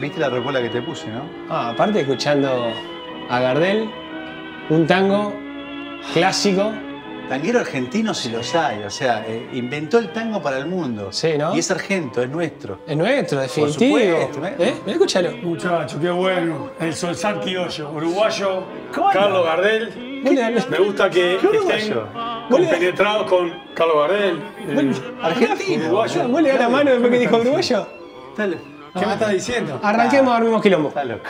¿Viste la recuela que te puse, no? Ah, aparte escuchando a Gardel, un tango clásico. Tanguero argentino si los hay, o sea, eh, inventó el tango para el mundo. Sí, ¿no? Y es argento, es nuestro. Es nuestro, definitivo. Por supuesto, ¿eh? ¿Eh? escúchalo. Muchacho, qué bueno. El Solsar Quiollo, uruguayo, Carlos Gardel. Me gusta que estén penetrados con Carlos Gardel. Argentino. Uruguayo. ¿Vos le das la mano después que dijo uruguayo? Dale. ¿Qué me estás diciendo? Arranquemos, ah, mismo quilombo. Está loco.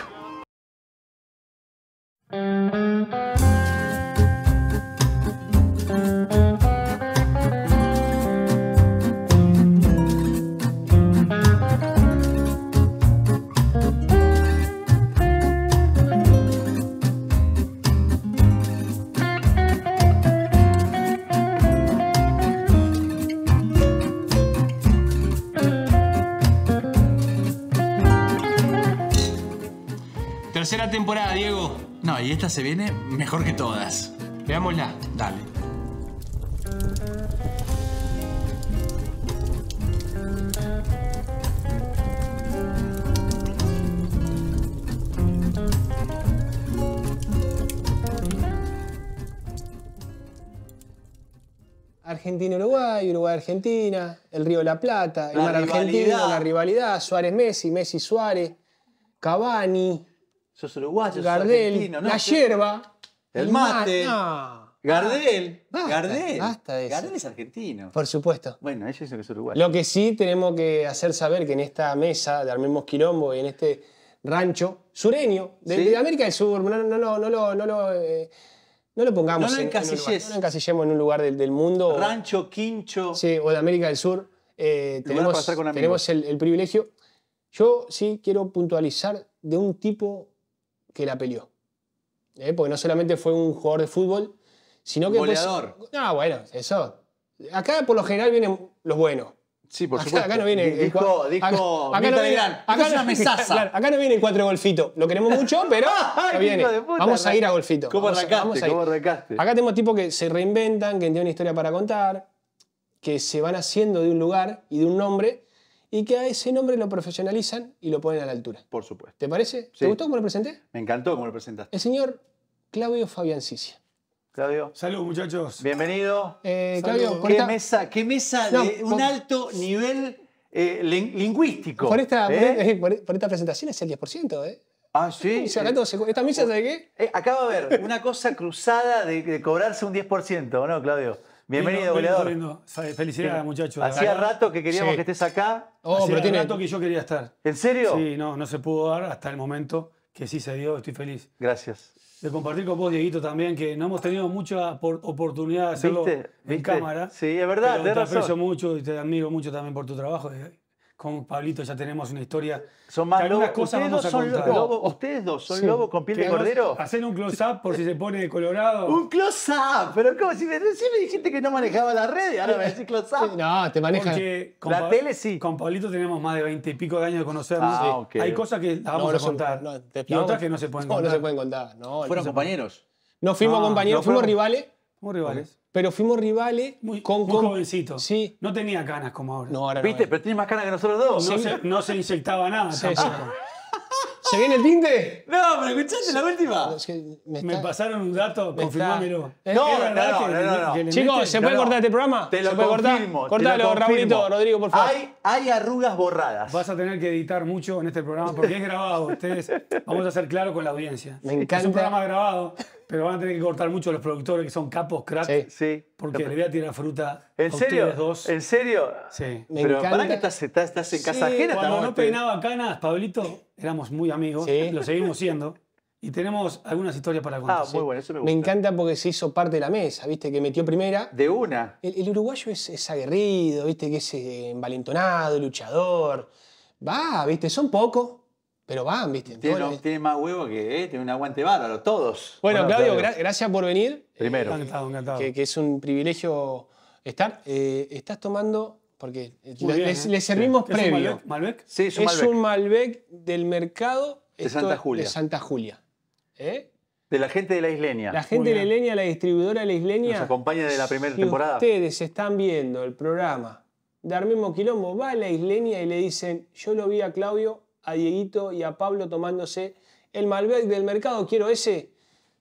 temporada, Diego. No, y esta se viene mejor que todas. Veámosla. Dale. Argentina-Uruguay, Uruguay-Argentina, el Río de la Plata, el Mar rivalidad. Argentino, la rivalidad, Suárez-Messi, Messi-Suárez, Cavani, sos uruguayo, Gardel, la hierba, el mate. Gardel, ah, Gardel. Gardel es argentino. Por supuesto. Bueno, ellos dicen que es uruguayo. Lo que sí tenemos que hacer saber que en esta mesa de Armemos Quilombo y en este rancho sureño de, América del Sur, no, no, no, eh, lo pongamos no lo en, un lugar, encasillemos en un lugar del, mundo. Rancho, quincho. Sí, o de América del Sur. Eh, tenemos, tenemos el privilegio. Yo sí quiero puntualizar de un tipo que la peleó. ¿Eh? Porque no solamente fue un jugador de fútbol, sino que. Pues, goleador. ...ah bueno, eso. Acá por lo general vienen los buenos. Sí, por acá, supuesto. Acá no viene. acá, no viene, cuatro golfito. Lo queremos mucho, pero vamos a ir a golfito. ¿Cómo arrancaste? Acá tenemos tipos que se reinventan, que tienen una historia para contar, que se van haciendo de un lugar y de un nombre y que a ese nombre lo profesionalizan y lo ponen a la altura. Por supuesto. ¿Te parece? ¿Te gustó cómo lo presenté? Me encantó cómo lo presentaste. El señor Claudio Fabián Cicia. Claudio. Salud, muchachos. Bienvenido. Eh, Claudio, ¿Qué mesa, qué mesa de un alto nivel lingüístico. Por esta, presentación es el 10%, ¿eh? Ah, sí. Se ¿Esta de eh, qué? Eh, acaba de ver una cosa cruzada de, de cobrarse un 10%, ¿no, Claudio? Bienvenido, goleador. Felicidades, muchachos. Hacía rato que queríamos que estés acá. Oh, hacía rato que yo quería estar. ¿En serio? Sí, no, no se pudo dar hasta el momento que sí se dio. Estoy feliz. Gracias. De compartir con vos, Dieguito, también, que no hemos tenido mucha oportunidad de hacerlo en cámara. Sí, es verdad, razón. te aprecio mucho y te admiro mucho también por tu trabajo. Eh con Pablito ya tenemos una historia. Son más cosas ustedes, dos son ustedes dos son lobos con piel de cordero. Hacen un close-up por si se pone de colorado. un close-up, pero como si me, dijiste que no manejaba la red ahora me decís close-up. No, te maneja. con la tele sí. Con Pablito tenemos más de 20 y pico de años de conocernos. Ah, Hay cosas que las vamos a contar. No, y otras que no se pueden contar. No, no se pueden contar. Fueron compañeros. No fuimos ah, compañeros, fuimos rivales. Fuimos rivales pero fuimos rivales muy, con, Sí. No tenía ganas como ahora. No, ahora ¿Viste? Pero tiene más ganas que nosotros dos. No, se, no se, nada. Sí, tampoco. ¿Se viene el tinte? No, pero escuchaste la última. Es que me, pasaron un dato, confirmámelo. No, no, no, no, Chicos, ¿se puede cortar este programa? Te lo puedo confirmo, cortar? Cortalo, Raulito, Rodrigo, por favor. Hay, hay arrugas borradas. Vas a tener que editar mucho en este programa porque es grabado. Ustedes, vamos a ser claros con la audiencia. Me Es un programa grabado, pero van a tener que cortar mucho los productores que son capos, cracks. Sí. Sí. Porque le voy a tirar fruta. ¿En a serio? dos. ¿En serio? Sí. Pero para que estás, en casa ajena Cuando no este. peinaba canas, Pablito, éramos muy amigos, lo seguimos siendo. Y tenemos algunas historias para ah, contar. me encanta porque se hizo parte de la mesa, ¿viste? Que metió primera. De una. El, uruguayo es, aguerrido, ¿viste? Que es eh, envalentonado, luchador. Va, ¿viste? Son pocos, pero van, ¿viste? Tiene, eh. más huevo que, ¿eh? Tiene un aguante bárbaro, todos. Bueno, Claudio, gracias por venir. Primero. Encantado, encantado. Que, es un privilegio estar. Eh, estás tomando porque ¿eh? le, servimos previo. ¿Es un Malbec? es, un, del mercado de Santa Julia. De ¿eh? De la gente de la isleña. La gente de la isleña, la distribuidora de la isleña. Nos acompaña de la primera temporada. Ustedes están viendo el programa de Armemos Quilombo, va a la isleña y le dicen: Yo lo vi a Claudio, a Dieguito y a Pablo tomándose el Malbec del mercado, quiero ese.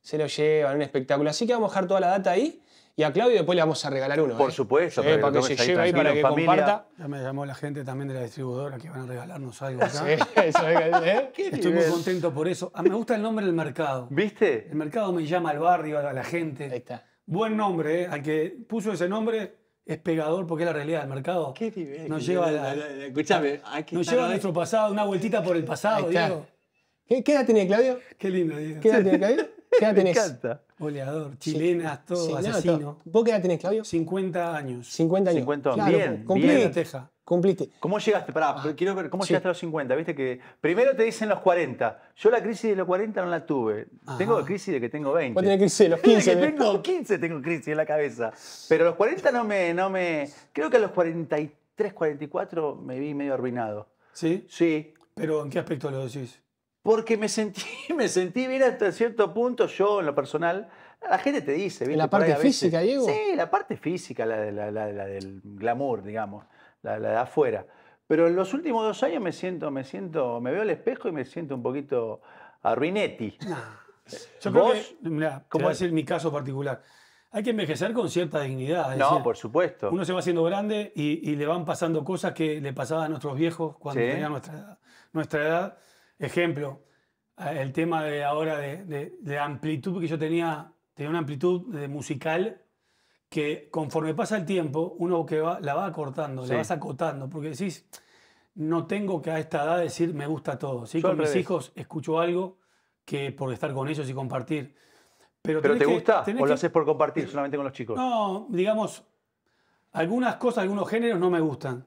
Se lo llevan, un espectáculo. Así que vamos a dejar toda la data ahí. Y a Claudio después le vamos a regalar uno. Por ¿eh? supuesto. para que se lleve ahí, para que comparta. Ya me llamó la gente también de la distribuidora que van a regalarnos algo acá. sí, eso, ¿eh? Estoy muy contento por eso. Ah, me gusta el nombre del mercado. ¿Viste? El mercado me llama al barrio, a la gente. Ahí está. Buen nombre, ¿eh? Al que puso ese nombre es pegador porque es la realidad del mercado. Qué nivel, nos lleva, nos lleva a nuestro pasado, una vueltita por el pasado, Diego. ¿Qué, edad tenía Claudio? Qué lindo, Diego. ¿Qué edad tenía Claudio? ¿Qué edad Me encanta. Oleador, chilenas, todo, asesino. ¿Vos qué edad tenés, Claudio? 50 años. 50 años. 50 bien, Teja. ¿Cómo llegaste? Pará, ah, quiero ver, ¿cómo llegaste a los 50? Viste que primero te dicen los 40. Yo la crisis de los 40 no la tuve. Tengo crisis de que tengo 20. Vos crisis de los 15. tengo 15 crisis en la cabeza. Pero los 40 no me, no me... Creo que a los 43, 44 me vi medio arruinado. ¿Sí? Sí. ¿Pero en qué aspecto lo decís? porque me sentí, me sentí bien hasta cierto punto, yo en lo personal, la gente te dice. ¿viste? ¿La parte física, Diego? Sí, la parte física, la, del glamour, digamos, la, de afuera. Pero en los últimos dos años me siento, me siento, me veo al espejo y me siento un poquito arruinetti. Eh, yo creo ¿Vos? que, decir mi caso particular. Hay que envejecer con cierta dignidad. Es no, por supuesto. Uno se va haciendo grande y, le van pasando cosas que le pasaban a nuestros viejos cuando tenían nuestra, nuestra edad Ejemplo, eh, el tema de ahora de, amplitud que yo tenía, tenía una amplitud de musical que conforme pasa el tiempo, uno que va, la va acortando, la vas acotando, porque decís, no tengo que a esta edad decir me gusta todo. ¿sí? con mis hijos escucho algo que por estar con ellos y compartir. ¿Pero, te gusta o lo haces por compartir solamente con los chicos? No, digamos, algunas cosas, algunos géneros no me gustan.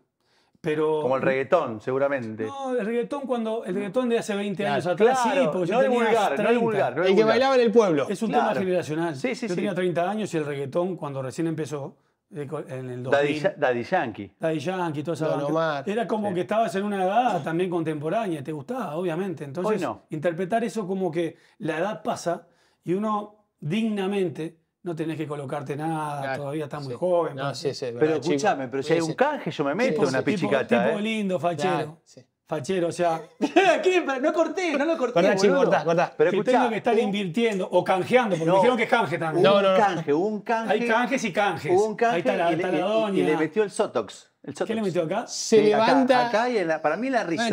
Como el reggaetón, seguramente. No, el reggaetón cuando el reggaetón de hace 20 años atrás, claro, sí, porque no yo vulgar, No el vulgar, el, que bailaba en el pueblo. Es un tema generacional. yo tenía 30 años y el reggaetón cuando recién empezó en el 2000. Daddy, Yankee. Daddy Yankee, toda esa Era como que estabas en una edad también contemporánea, te gustaba, obviamente. Entonces, interpretar eso como que la edad pasa y uno dignamente no tenés que colocarte nada, todavía estás muy joven. No, sí, sí, pero escúchame, pero si hay un canje, yo me meto una pichicata. Tipo, ¿eh? tipo lindo, fachero. fachero, o sea. no corté, no lo corté. Perdón, cortá, Pero que tengo que estar invirtiendo o canjeando, porque me dijeron que es canje también. No, no, Un canje, un canje. Hay canjes y canjes. un canje. Ahí está la, y, le metió el Sotox. ¿Qué le metió acá? Se levanta. Acá, y para mí la ah, risa.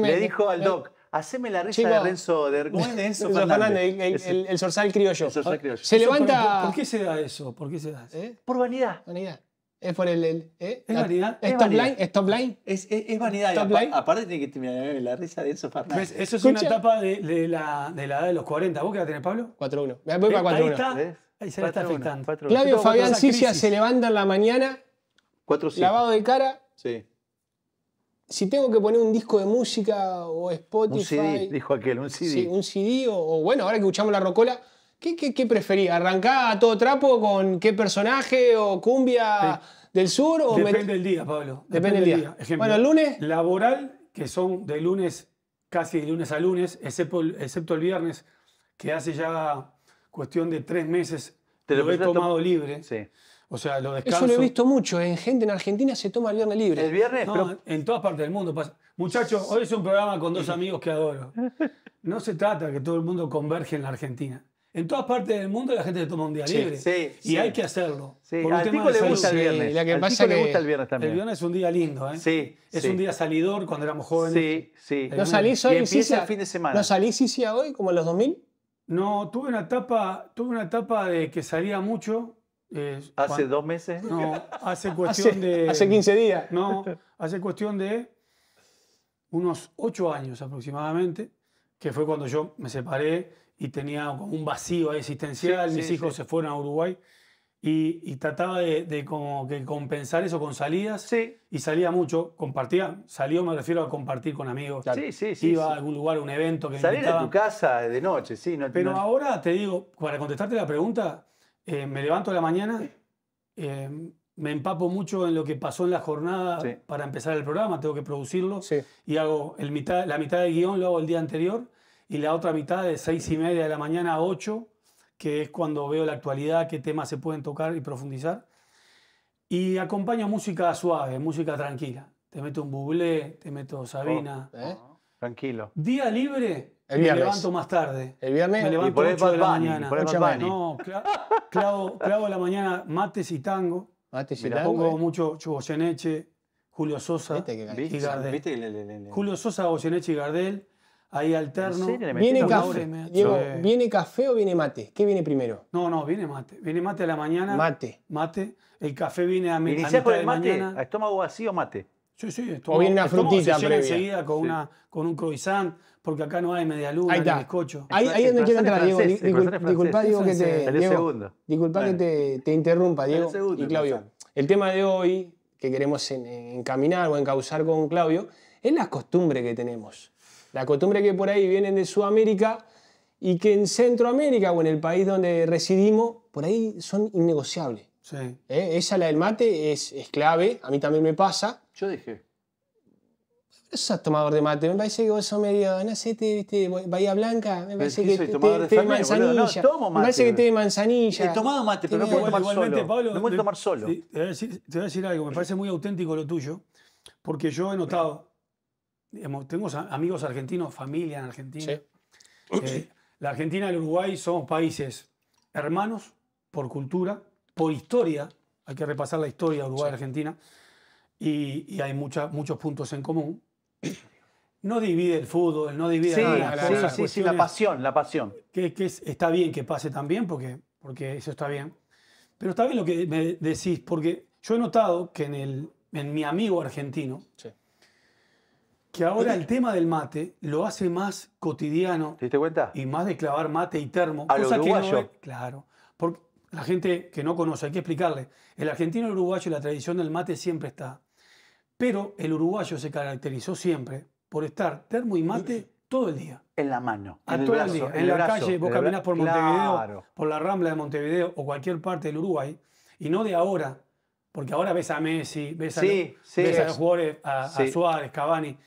Le dijo al doc. Haceme la risa Chico. de Renzo, de, ¿cómo es de Enzo Fernández? el, el, el, el criollo. criollo. Se levanta... Por, por, qué se da eso? ¿Por qué se da eso? ¿Eh? Por vanidad. Vanidad. Es por el. el ¿eh? ¿Es vanidad? ¿Es, top vanidad? line? ¿Es top line? Es, es, es vanidad. Top line? Aparte, tiene que terminar la risa de Enzo Fernández. Eso es Escucha. una etapa de, de, la, de, la, edad de los 40. ¿Vos qué la tenés, Pablo? 4-1. Voy para 4-1. Eh, ahí está. Ahí se la está afectando. Claudio Fabián Silla se levanta en la mañana. 4-5. Lavado de cara. Sí si tengo que poner un disco de música o Spotify. Un CD, dijo aquel, un CD. Sí, un CD, o, bueno, ahora que escuchamos la rocola, ¿qué, qué, qué preferís? a todo trapo con qué personaje o cumbia del sur? Depende del día, Pablo. Depende, del día. bueno, el lunes. Laboral, que son de lunes, casi de lunes a lunes, excepto, el viernes, que hace ya cuestión de tres meses. Te lo, lo he tomado libre. Sí. O sea, Eso lo he visto mucho. En gente en Argentina se toma el viernes libre. El viernes, en todas partes del mundo Muchachos, hoy es un programa con dos amigos que adoro. No se trata que todo el mundo converge en la Argentina. En todas partes del mundo la gente se toma un día libre. Sí, y hay que hacerlo. Por al le gusta el viernes. que gusta el viernes también. El viernes es un día lindo, ¿eh? Sí. Es un día salidor cuando éramos jóvenes. Sí, sí. ¿No salís hoy? Y empieza fin de semana. ¿No salís hoy como en los 2000? No, tuve una etapa, tuve una etapa de que salía mucho, eh, ¿Hace dos meses? No, hace cuestión de... Hace 15 días. No, hace cuestión de unos ocho años aproximadamente, que fue cuando yo me separé y tenía como un vacío existencial, mis hijos se fueron a Uruguay y, trataba de, como que compensar eso con salidas y salía mucho, compartía, salió me refiero a compartir con amigos, sí, sí, iba a algún lugar, un evento que Salir de tu casa de noche, sí. Pero ahora te digo, para contestarte la pregunta, eh, me levanto a la mañana, eh, me empapo mucho en lo que pasó en la jornada para empezar el programa, tengo que producirlo y hago la mitad del guión, lo hago el día anterior y la otra mitad de seis y media de la mañana a ocho, que es cuando veo la actualidad, qué temas se pueden tocar y profundizar. Y acompaño música suave, música tranquila. Te meto un bublé, te meto Sabina. Oh, ¿eh? Tranquilo. Día libre, el viernes. Me levanto más tarde. El viernes. Me levanto y de la mañana. No, clavo, a la mañana mate y tango. Mate y tango. tango. Pongo mucho mucho Chugoyeneche, Julio Sosa ¿Viste y Gardel. ¿Viste? Le, le, le. Julio Sosa, Goyeneche y Gardel. Ahí alterno. ¿Viene café, Diego, ¿Viene café o viene mate? ¿Qué viene primero? No, no, viene mate. Viene mate a la mañana. Mate. Mate. El café viene a, mi, a mitad por el mate? ¿A estómago vacío mate? Sí, sí, estuvo, o bien una frutita previa. enseguida con, una, con un croissant, porque acá no hay media ni bizcocho. Ahí, es donde quiero entrar, Diego. Disculpa, Diego, que te, disculpa que te, te interrumpa, Diego y Claudio. El tema de hoy, que queremos encaminar o encauzar con Claudio, es la costumbre que tenemos. La costumbre que por ahí vienen de Sudamérica y que en Centroamérica o en el país donde residimos, por ahí son innegociables. ¿Eh? Esa, la del mate, es, es clave. A mí también me pasa. Yo dejé. Eso sos tomador de mate. Me parece que vos sos medio, no sé, Bahía Blanca. Me parece que, te, de manzanilla. No, Me parece que te de manzanilla. He tomado mate, pero no puedo tomar solo. Pablo, no puedo tomar solo. Te, voy a decir, algo. Me parece muy auténtico lo tuyo, porque yo he notado, tengo amigos argentinos, familia en Argentina. Eh, la Argentina y el Uruguay somos países hermanos por cultura, por historia. Hay que repasar la historia de Uruguay-Argentina. y y, hay mucha, muchos puntos en común. No divide el fútbol, no divide la nada, sí, la pasión, la pasión. Que, está bien que pase también, porque, porque eso está bien. Pero está bien lo que me decís, porque yo he notado que en, el, en mi amigo argentino, que ahora el tema del mate lo hace más cotidiano. ¿Te diste cuenta? Y más de clavar mate y termo. A claro. Porque la gente que no conoce, hay que explicarle. El argentino y el uruguayo, la tradición del mate siempre está. Pero el uruguayo se caracterizó siempre por estar termo y mate todo el día. En la mano. en el, brazo, En, la calle, vos caminas por Montevideo, por la rambla de Montevideo o cualquier parte del Uruguay, y no de ahora, porque ahora ves a Messi, ves a, los, a jugadores, a, Suárez, Cavani,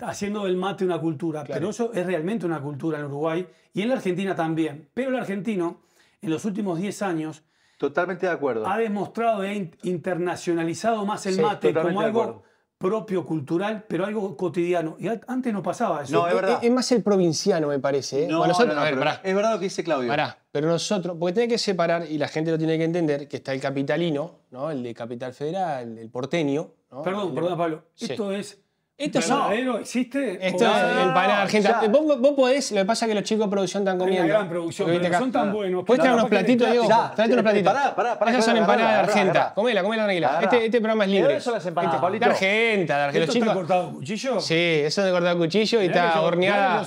haciendo del mate una cultura, pero eso es realmente una cultura en Uruguay y en la Argentina también. Pero el argentino, en los últimos 10 años, Totalmente de acuerdo. Ha demostrado e internacionalizado más el mate como algo propio, cultural, pero algo cotidiano. Y antes no pasaba eso. No, es, verdad. Es, más el provinciano, me parece. ¿eh? No, Es verdad lo que dice Claudio. Pero nosotros, porque tiene que separar, y la gente lo tiene que entender, que está el capitalino, ¿no? el de Capital Federal, el porteño. Perdón, perdón, Pablo. Esto es esto es verdadero, ¿existe? Esto es ah, el pan argentino. Vos, vos, podés, lo que pasa es que los chicos de producción están comiendo. gran producción, pero son tan buenos. Puedes traer unos platitos, Diego. unos platitos. Pará, pará, pará. Esas son empanadas de argenta. Comela, comela, tranquila. Este, este programa es libre. ¿Qué son las empanadas, De argenta, de argenta. ¿Esto está cortado cuchillo? Sí, eso de cortado cuchillo y está horneada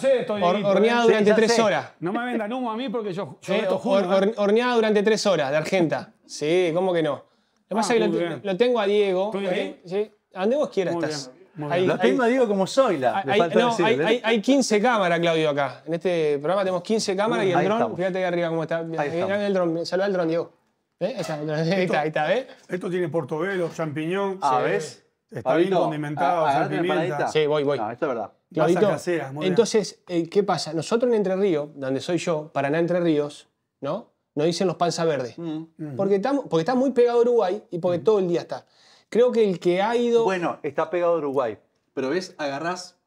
horneada ¿eh? durante tres horas. No me vendan humo a mí porque yo eh, esto juro. ¿eh? Horneada durante tres horas de argenta. Sí, ¿cómo que no? Lo que pasa ah, es que lo tengo a Diego. ¿Estoy Sí. A vos quieras estás. Hay, me digo como soy la. Hay, no, hay, hay, 15 cámaras, Claudio, acá. En este programa tenemos 15 cámaras y el dron, fíjate ahí arriba cómo está. Mirá el dron, saluda al dron, Diego. ¿Eh? ahí está, ahí está, ¿ves? Esto tiene portobelo, champiñón. Ah, Está bien condimentado, sal pimienta. Sí, voy, voy. No, es verdad. Claudito, entonces, eh, ¿qué pasa? Nosotros en Entre Ríos, donde soy yo, Paraná Entre Ríos, ¿no? Nos dicen los panza verdes. Mm. Mm. Porque, está, porque está muy pegado Uruguay y porque mm. todo el día está. Creo que el que ha ido. Bueno, está pegado a Uruguay. Pero ves, agarrás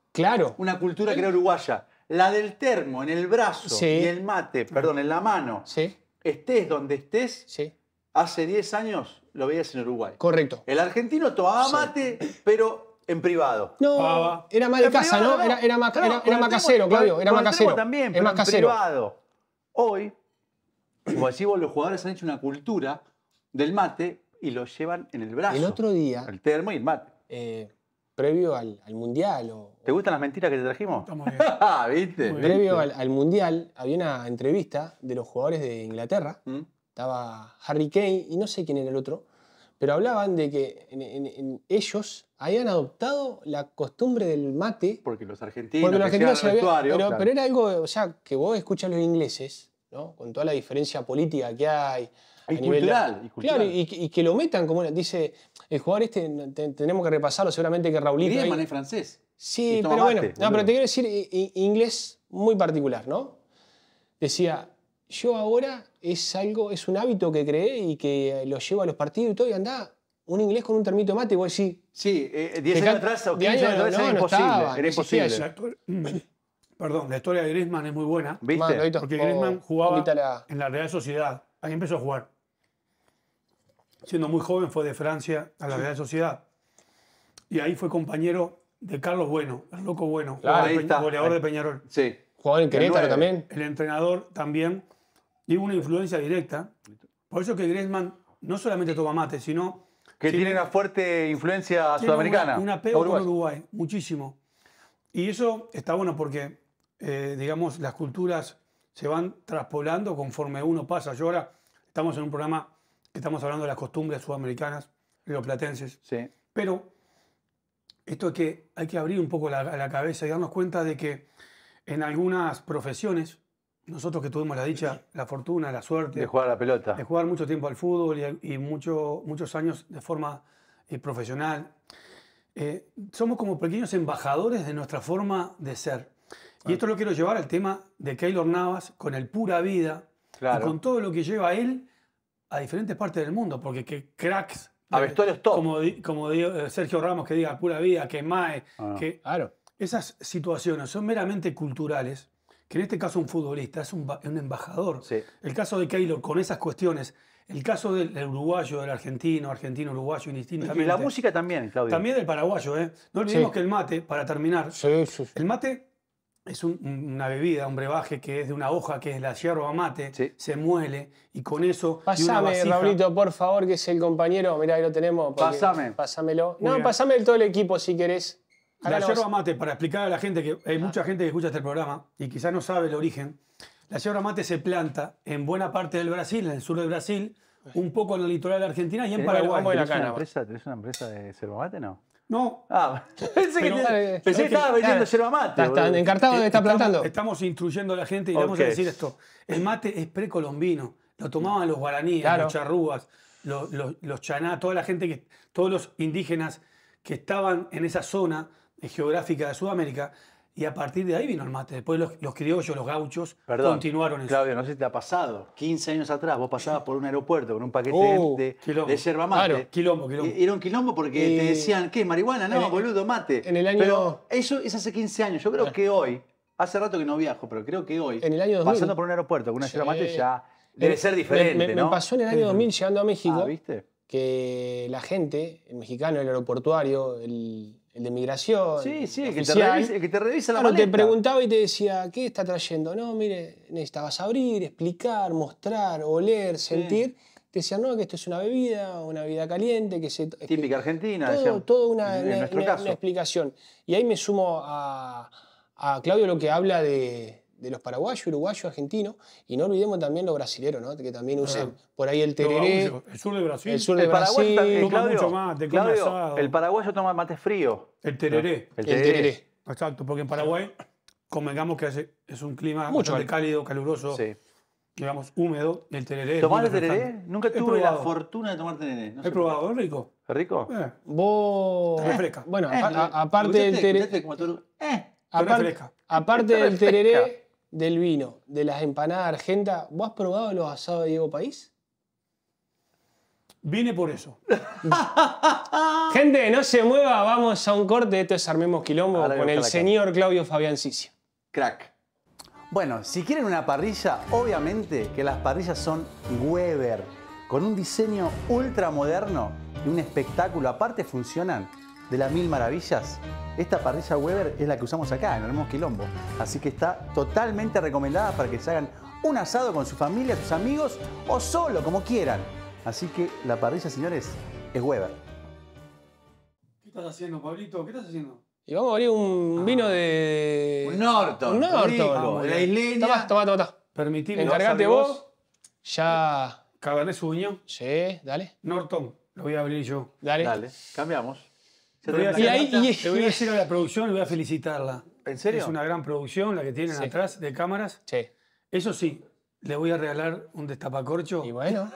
una cultura que era uruguaya. La del termo, en el brazo y el mate, perdón, en la mano. Sí. Estés donde estés, sí. hace 10 años lo veías en Uruguay. Correcto. El argentino tomaba mate, pero en privado. No, era más de casa, ¿no? Era, era más, claro, era, más casero, Claudio. Era más también, pero en privado. Hoy, como decís los jugadores han hecho una cultura del mate y lo llevan en el brazo. El otro día. El termo y el mate. Eh, previo al, al mundial. ¿Te gustan las mentiras que te trajimos? Estamos bien. ¿Viste? previo Al, al, mundial había una entrevista de los jugadores de Inglaterra. Mm. Estaba Harry Kane y no sé quién era el otro. Pero hablaban de que ellos habían adoptado la costumbre del mate. Porque los argentinos. Porque los argentinos pero, pero, era algo, o sea, que vos escuchas a los ingleses, ¿no? Con toda la diferencia política que hay, y cultural, y Claro, y, que lo metan como dice el jugador este, tenemos que repasarlo, seguramente que Raulito. Griezmann es francés. Sí, pero bueno, no, pero te quiero decir inglés muy particular, ¿no? Decía, yo ahora es algo, es un hábito que creé y que lo llevo a los partidos y todo, y anda un inglés con un termito de mate, vos decís. Sí, 10 eh, eh, años atrás o 15 era imposible. Estaba, perdón, la historia de Griezmann es muy buena. ¿Viste? Porque Griezmann jugaba en la Real Sociedad. Ahí empezó a jugar siendo muy joven, fue de Francia a la Real Sociedad. Y ahí fue compañero de Carlos Bueno, el loco Bueno, goleador de Peñarol. Sí. Jugador en Querétaro también. El entrenador también. Y una influencia directa. Por eso que Griezmann no solamente toma mate, sino... Que tiene, una fuerte influencia sudamericana. Un apego Uruguay. con Uruguay, muchísimo. Y eso está bueno porque, eh, digamos, las culturas se van traspolando conforme uno pasa. Yo ahora estamos en un programa Estamos hablando de las costumbres sudamericanas, los Sí. Pero esto es que hay que abrir un poco la, cabeza y darnos cuenta de que en algunas profesiones, nosotros que tuvimos la dicha, la fortuna, la suerte. De jugar a la pelota. De jugar mucho tiempo al fútbol y, muchos años de forma eh, profesional. Eh, somos como pequeños embajadores de nuestra forma de ser. Y ah. esto lo quiero llevar al tema de Keylor Navas con el pura vida y con todo lo que lleva él a diferentes partes del mundo, porque que cracks. A vestuarios top. Como, eh, Sergio Ramos que diga pura vida, que Mae, ah, que. Claro. Esas situaciones son meramente culturales, que en este caso un futbolista es un, embajador. El caso de Keylor con esas cuestiones, el caso del, uruguayo, del argentino, argentino-uruguayo, indistinto Y la música también, Claudio. También del paraguayo, ¿eh? No olvidemos que el mate, para terminar, sí, el mate es una bebida, un brebaje que es de una hoja, que es la yerba mate, se muele y con eso... Pásame, Raulito, por favor, que es el compañero. Mirá, ahí lo tenemos. Pásame. Pásamelo. No, pasame todo el equipo si querés. la yerba mate, para explicar a la gente, que hay ah. mucha gente que escucha este programa y quizás no sabe el origen, la yerba mate se planta en buena parte del Brasil, en el sur de Brasil, un poco en el litoral de Argentina y en eh, Paraguay. es una empresa de yerba mate, no? No. Ah, pensé que, eh, estaba vendiendo ah, yerba mate. Está, encartado de está plantando. Estamos instruyendo a la gente y vamos a decir esto. El mate es precolombino. Lo tomaban los guaraníes, los charrúas, los, los, chaná, toda la gente, que, todos los indígenas que estaban en esa zona geográfica de Sudamérica y a partir de ahí vino el mate. Después los, criollos, los gauchos, Perdón, continuaron eso. Claudio, no sé si te ha pasado. 15 años atrás vos pasabas por un aeropuerto con un paquete oh, de, de yerba mate. Claro, quilombo, quilombo. Era un quilombo porque te eh, decían, ¿qué? ¿Marihuana? No, boludo, mate. En el año... Pero eso es hace 15 años. Yo creo ah. que hoy, hace rato que no viajo, pero creo que hoy, pasando por un aeropuerto con una yerba mate ya debe ser diferente, me, ¿no? me pasó en el año 2000 llegando a México. Ah, ¿viste? que la gente, el mexicano, el aeroportuario, el, el de migración. Sí, sí, el que, te revisa, la te preguntaba y te decía, ¿qué está trayendo? No, mire, necesitabas abrir, explicar, mostrar, oler, sentir. Te decían, no, que esto es una bebida, una bebida caliente, que se... Típica argentina. Todo, todo una, explicación. Y ahí me sumo a, a Claudio lo que habla de, de los paraguayos, uruguayos, argentinos, y no olvidemos también los brasileños ¿no? que también ah. usan por ahí el tereré. el sur de Brasil. El sur de el Brasil. Paraguayo, toma mucho más, el paraguayo toma mate frío. El tereré. El tereré. Exacto, porque en Paraguay, convengamos que es un clima mucho cálido, caluroso. Sí digamos, húmedo, el tereré. ¿Tomás el tereré? Nunca tuve la fortuna de tomar tereré. He probado, es rico. ¿Es rico? Eh. Vos... Te refresca. Bueno, eh, aparte del tereré... Eh. refresca. aparte del tereré, del vino, de las empanadas argentas, ¿vos has probado los asados de Diego País? Vine por eso. Gente, no se mueva, vamos a un corte. Esto es Armemos Quilombo con el señor Claudio Fabián Cicio. Crack. Bueno, si quieren una parrilla, obviamente que las parrillas son Weber, con un diseño ultra moderno y un espectáculo. Aparte funcionan de las mil maravillas, esta parrilla Weber es la que usamos acá, en Hermoso Quilombo. Así que está totalmente recomendada para que se hagan un asado con su familia, sus amigos o solo, como quieran. Así que la parrilla, señores, es Weber. ¿Qué estás haciendo, Pablito? ¿Qué estás haciendo? Y vamos a abrir un ah. vino de... Norton. Norton. de la isleña. Tomá, tomá, tomá. Permitime. Encargate vos. Ya... Cabernet Sauvignon. Sí, dale. Norton. Lo voy a abrir yo. Dale. Dale. Cambiamos y ahí, voy a decir a la producción y voy a felicitarla. ¿En serio? Es una gran producción la que tienen atrás de cámaras. Sí. Eso sí, le voy a regalar un destapacorcho. Y bueno.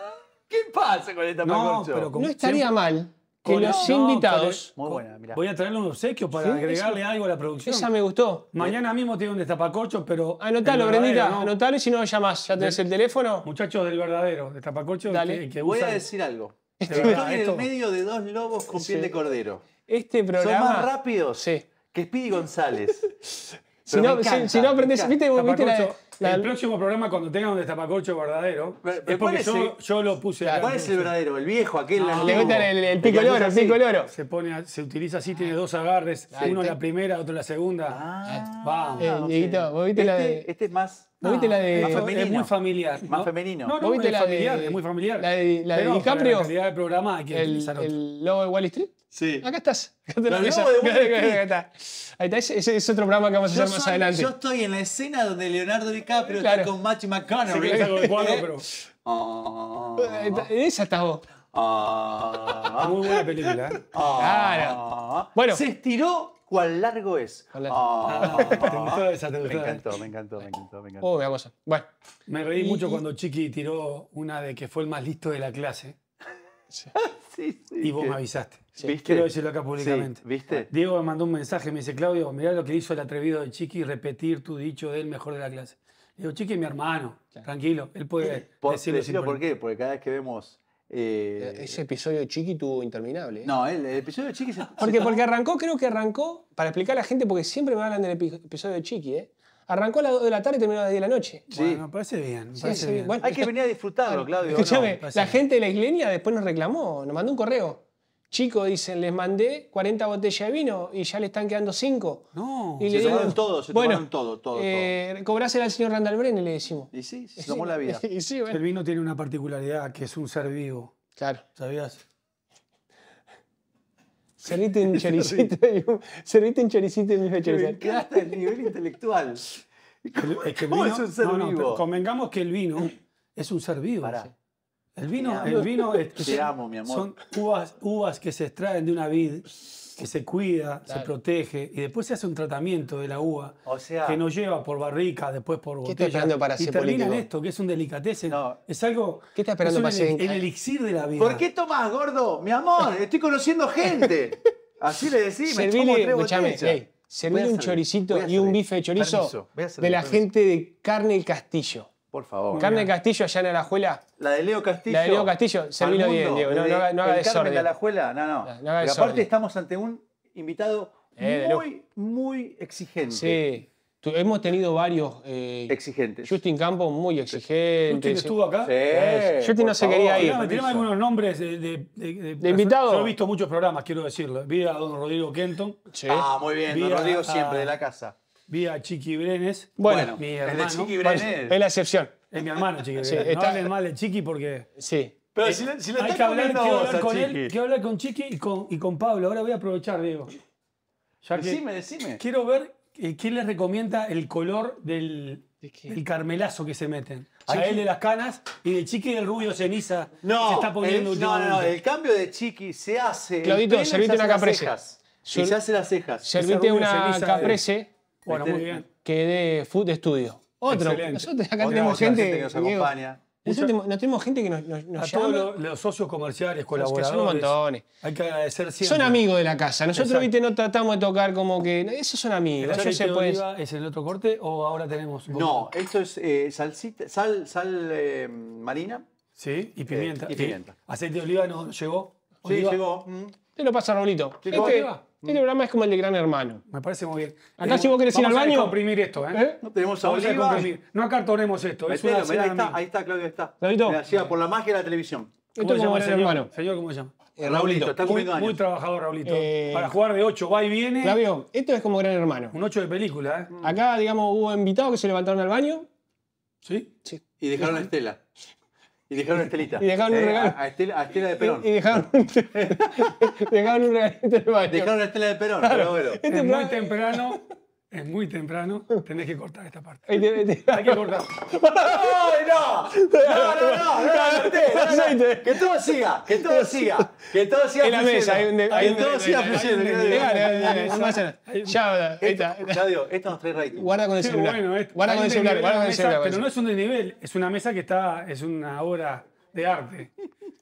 ¿Qué pasa con el destapacorcho? No, pero no estaría mal que los invitados. Voy a traerle un obsequio para agregarle algo a la producción. Esa me gustó. Mañana mismo tiene un destapacorcho, pero. Anotalo, Brendita, ¿no? anotalo y si no llamás. Ya tenés el teléfono. Muchachos del verdadero, destapacorcho. Dale. Que, voy a decir algo. Estoy en el medio de dos lobos con piel de cordero. Este Son más rápidos sí. que Speedy González. si, no, si, aprendés, viste la, el próximo programa, cuando tenga un destapacorcho verdadero, es porque yo, yo, lo puse. ¿Cuál es el verdadero? ¿El viejo? ¿Aquel? No, le gusta el, pico loro, el pico loro. Se, pone, se utiliza así, tiene dos agarres. uno la primera, otro la segunda. Ah, ah, vamos. Eh, viste este, la de... este es más... viste la de...? Más femenino. Es muy familiar. Más femenino. viste es la de, es muy familiar. La de, la de pero, DiCaprio. La calidad del programa hay que el, ¿El logo de Wall Street? Sí. Acá estás. Acá Street Ahí está. Ese, es otro programa que vamos a hacer más adelante. Yo estoy en la escena donde Leonardo pero está con Matthew McConaughey. Sí, está ah. Esa está vos. Ah. Muy buena película. ¿eh? Ah. Claro. Bueno. Se estiró cuál largo es. Me encantó, me encantó, me encantó, me encantó. cosa. Bueno. Me reí mucho cuando Chiqui tiró una de que fue el más listo de la clase. y vos me avisaste. Quiero decirlo acá públicamente. ¿Viste? Diego me mandó un mensaje, me dice, Claudio, mirá lo que hizo el atrevido de Chiqui, repetir tu dicho del mejor de la clase. Chiqui es mi hermano, tranquilo, él puede ¿Por, eh, decirlo. por qué, porque cada vez que vemos eh, e-, Ese episodio de Chiqui tuvo interminable. ¿eh? No, el, episodio de Chiqui porque, porque arrancó, creo que arrancó, para explicar a la gente, porque siempre me hablan del episodio de Chiqui, ¿eh? Arrancó a las 2 de la tarde y terminó a las 10 de la noche. Sí. Bueno, parece bien. parece bien. Hay que venir a disfrutarlo, Claudio. la gente de la iglesia después nos reclamó, nos mandó un correo. Chicos, dicen, les mandé 40 botellas de vino y ya le están quedando 5. No, y se le tomaron todo, se bueno, tomaron todo, todo, eh, todo. Cobrásela al señor Randall Brenner, le decimos. Y sí, se tomó la vida. sí, El vino tiene una particularidad, que es un ser vivo. Claro. ¿Sabías? Servite en choricito y en choricito y Me encanta el nivel intelectual. es, que vino, es un ser no, vivo? convengamos que el vino es un ser vivo. El vino, el vino es, son, amo, mi amor. son uvas, que se extraen de una vid, que se cuida, se protege y después se hace un tratamiento de la uva que nos lleva por barrica, después por botella. ¿Qué está esperando para y termina esto, que es un delicatessen. No. Es algo ¿Qué está esperando es el, elixir de la vida. ¿Por qué tomas, gordo? Mi amor, estoy conociendo gente. Así le decimos. me tomo tres un choricito y un bife de chorizo de la gente de Carne el Castillo. Por favor. Carmen Castillo allá en la Alajuela. La de Leo Castillo. La de Leo Castillo, se vino bien, Diego. No, no, haga, no haga Carmen de no, no. no, Pero aparte estamos ante un invitado eh, muy, muy exigente. Sí. hemos tenido varios. Eh, exigentes. Justin Campos, muy exigente. ¿Justin estuvo acá? Sí. Eh, Justin no se quería ir. Tenemos algunos nombres de, de, invitados. Yo he visto muchos programas, quiero decirlo. Vi a don Rodrigo Kenton. Ah, muy bien, don Rodrigo siempre, de la casa. Vía Chiqui Brenes. Bueno, mi de Chiqui Brenes. es la excepción. Es mi hermano, Chiqui Brenes. No mal de Chiqui porque Sí. Pero si lo, si lo hay que quiero hablar con Chiqui. él, quiero hablar con Chiqui y con, Pablo. Ahora voy a aprovechar, Diego. Decime, decime. quiero ver eh, quién les recomienda el color del, carmelazo que se meten. A él de las canas y de Chiqui del rubio ceniza se está poniendo no, no, no, el cambio de chiqui se hace. Claudito, servite se una caprese. Y se hace las cejas. Servite una caprese bueno, muy bien. Que de Food Studio. Otro. Excelente. Nosotros acá tenemos gente, que nos acompaña. Nosotros tenemos, gente que nos, nos, a llama. todos los, socios comerciales, colaboradores. Que son montones. Hay que agradecer siempre. Son amigos de la casa. Nosotros, Exacto. viste, no tratamos de tocar como que. Esos son amigos. ¿El se pues. oliva es el otro corte o ahora tenemos.? No, eso es eh, sal, sal eh, marina. Sí, y eh, pimienta. Aceite de oliva nos llegó. Sí, llegó. Te lo pasa, Raulito. ¿Llegó este, este programa es como el de Gran Hermano. Me parece muy bien. Acá si vos querés ir al baño. a comprimir esto, ¿eh? ¿Eh? No tenemos a Vamos a No acartonemos esto. es ahí, está, ahí está Claudio, está. ¿Claudito? por la magia de la televisión. Esto es como llama Gran Hermano. Señor, ¿cómo se llama? Eh, Raulito, está Muy, cumpliendo muy trabajador, Raulito. Eh, Para jugar de 8, va y viene. Flavio, esto es como Gran Hermano. Un 8 de película, ¿eh? Acá, digamos, hubo invitados que se levantaron al baño. ¿Sí? Sí. Y dejaron a Estela. Y dejaron a Estelita. Y dejaron un eh, regalo. A, Estela, de Perón. Y, dejaron, dejaron un regalito de Dejaron a Estela de Perón, pero bueno. Este muy temprano es muy temprano, tenés que cortar esta parte. Hay que cortar. ¡No! ¡No, no, no! no, que todo siga, que todo siga, que todo siga. En la mesa, que todo siga fluyendo. Ya, está. Ya digo, esto nos trae rating. Guarda con el celular. Guarda con el celular, guarda con el celular. Pero no es un desnivel, es una mesa que está, es una obra de arte.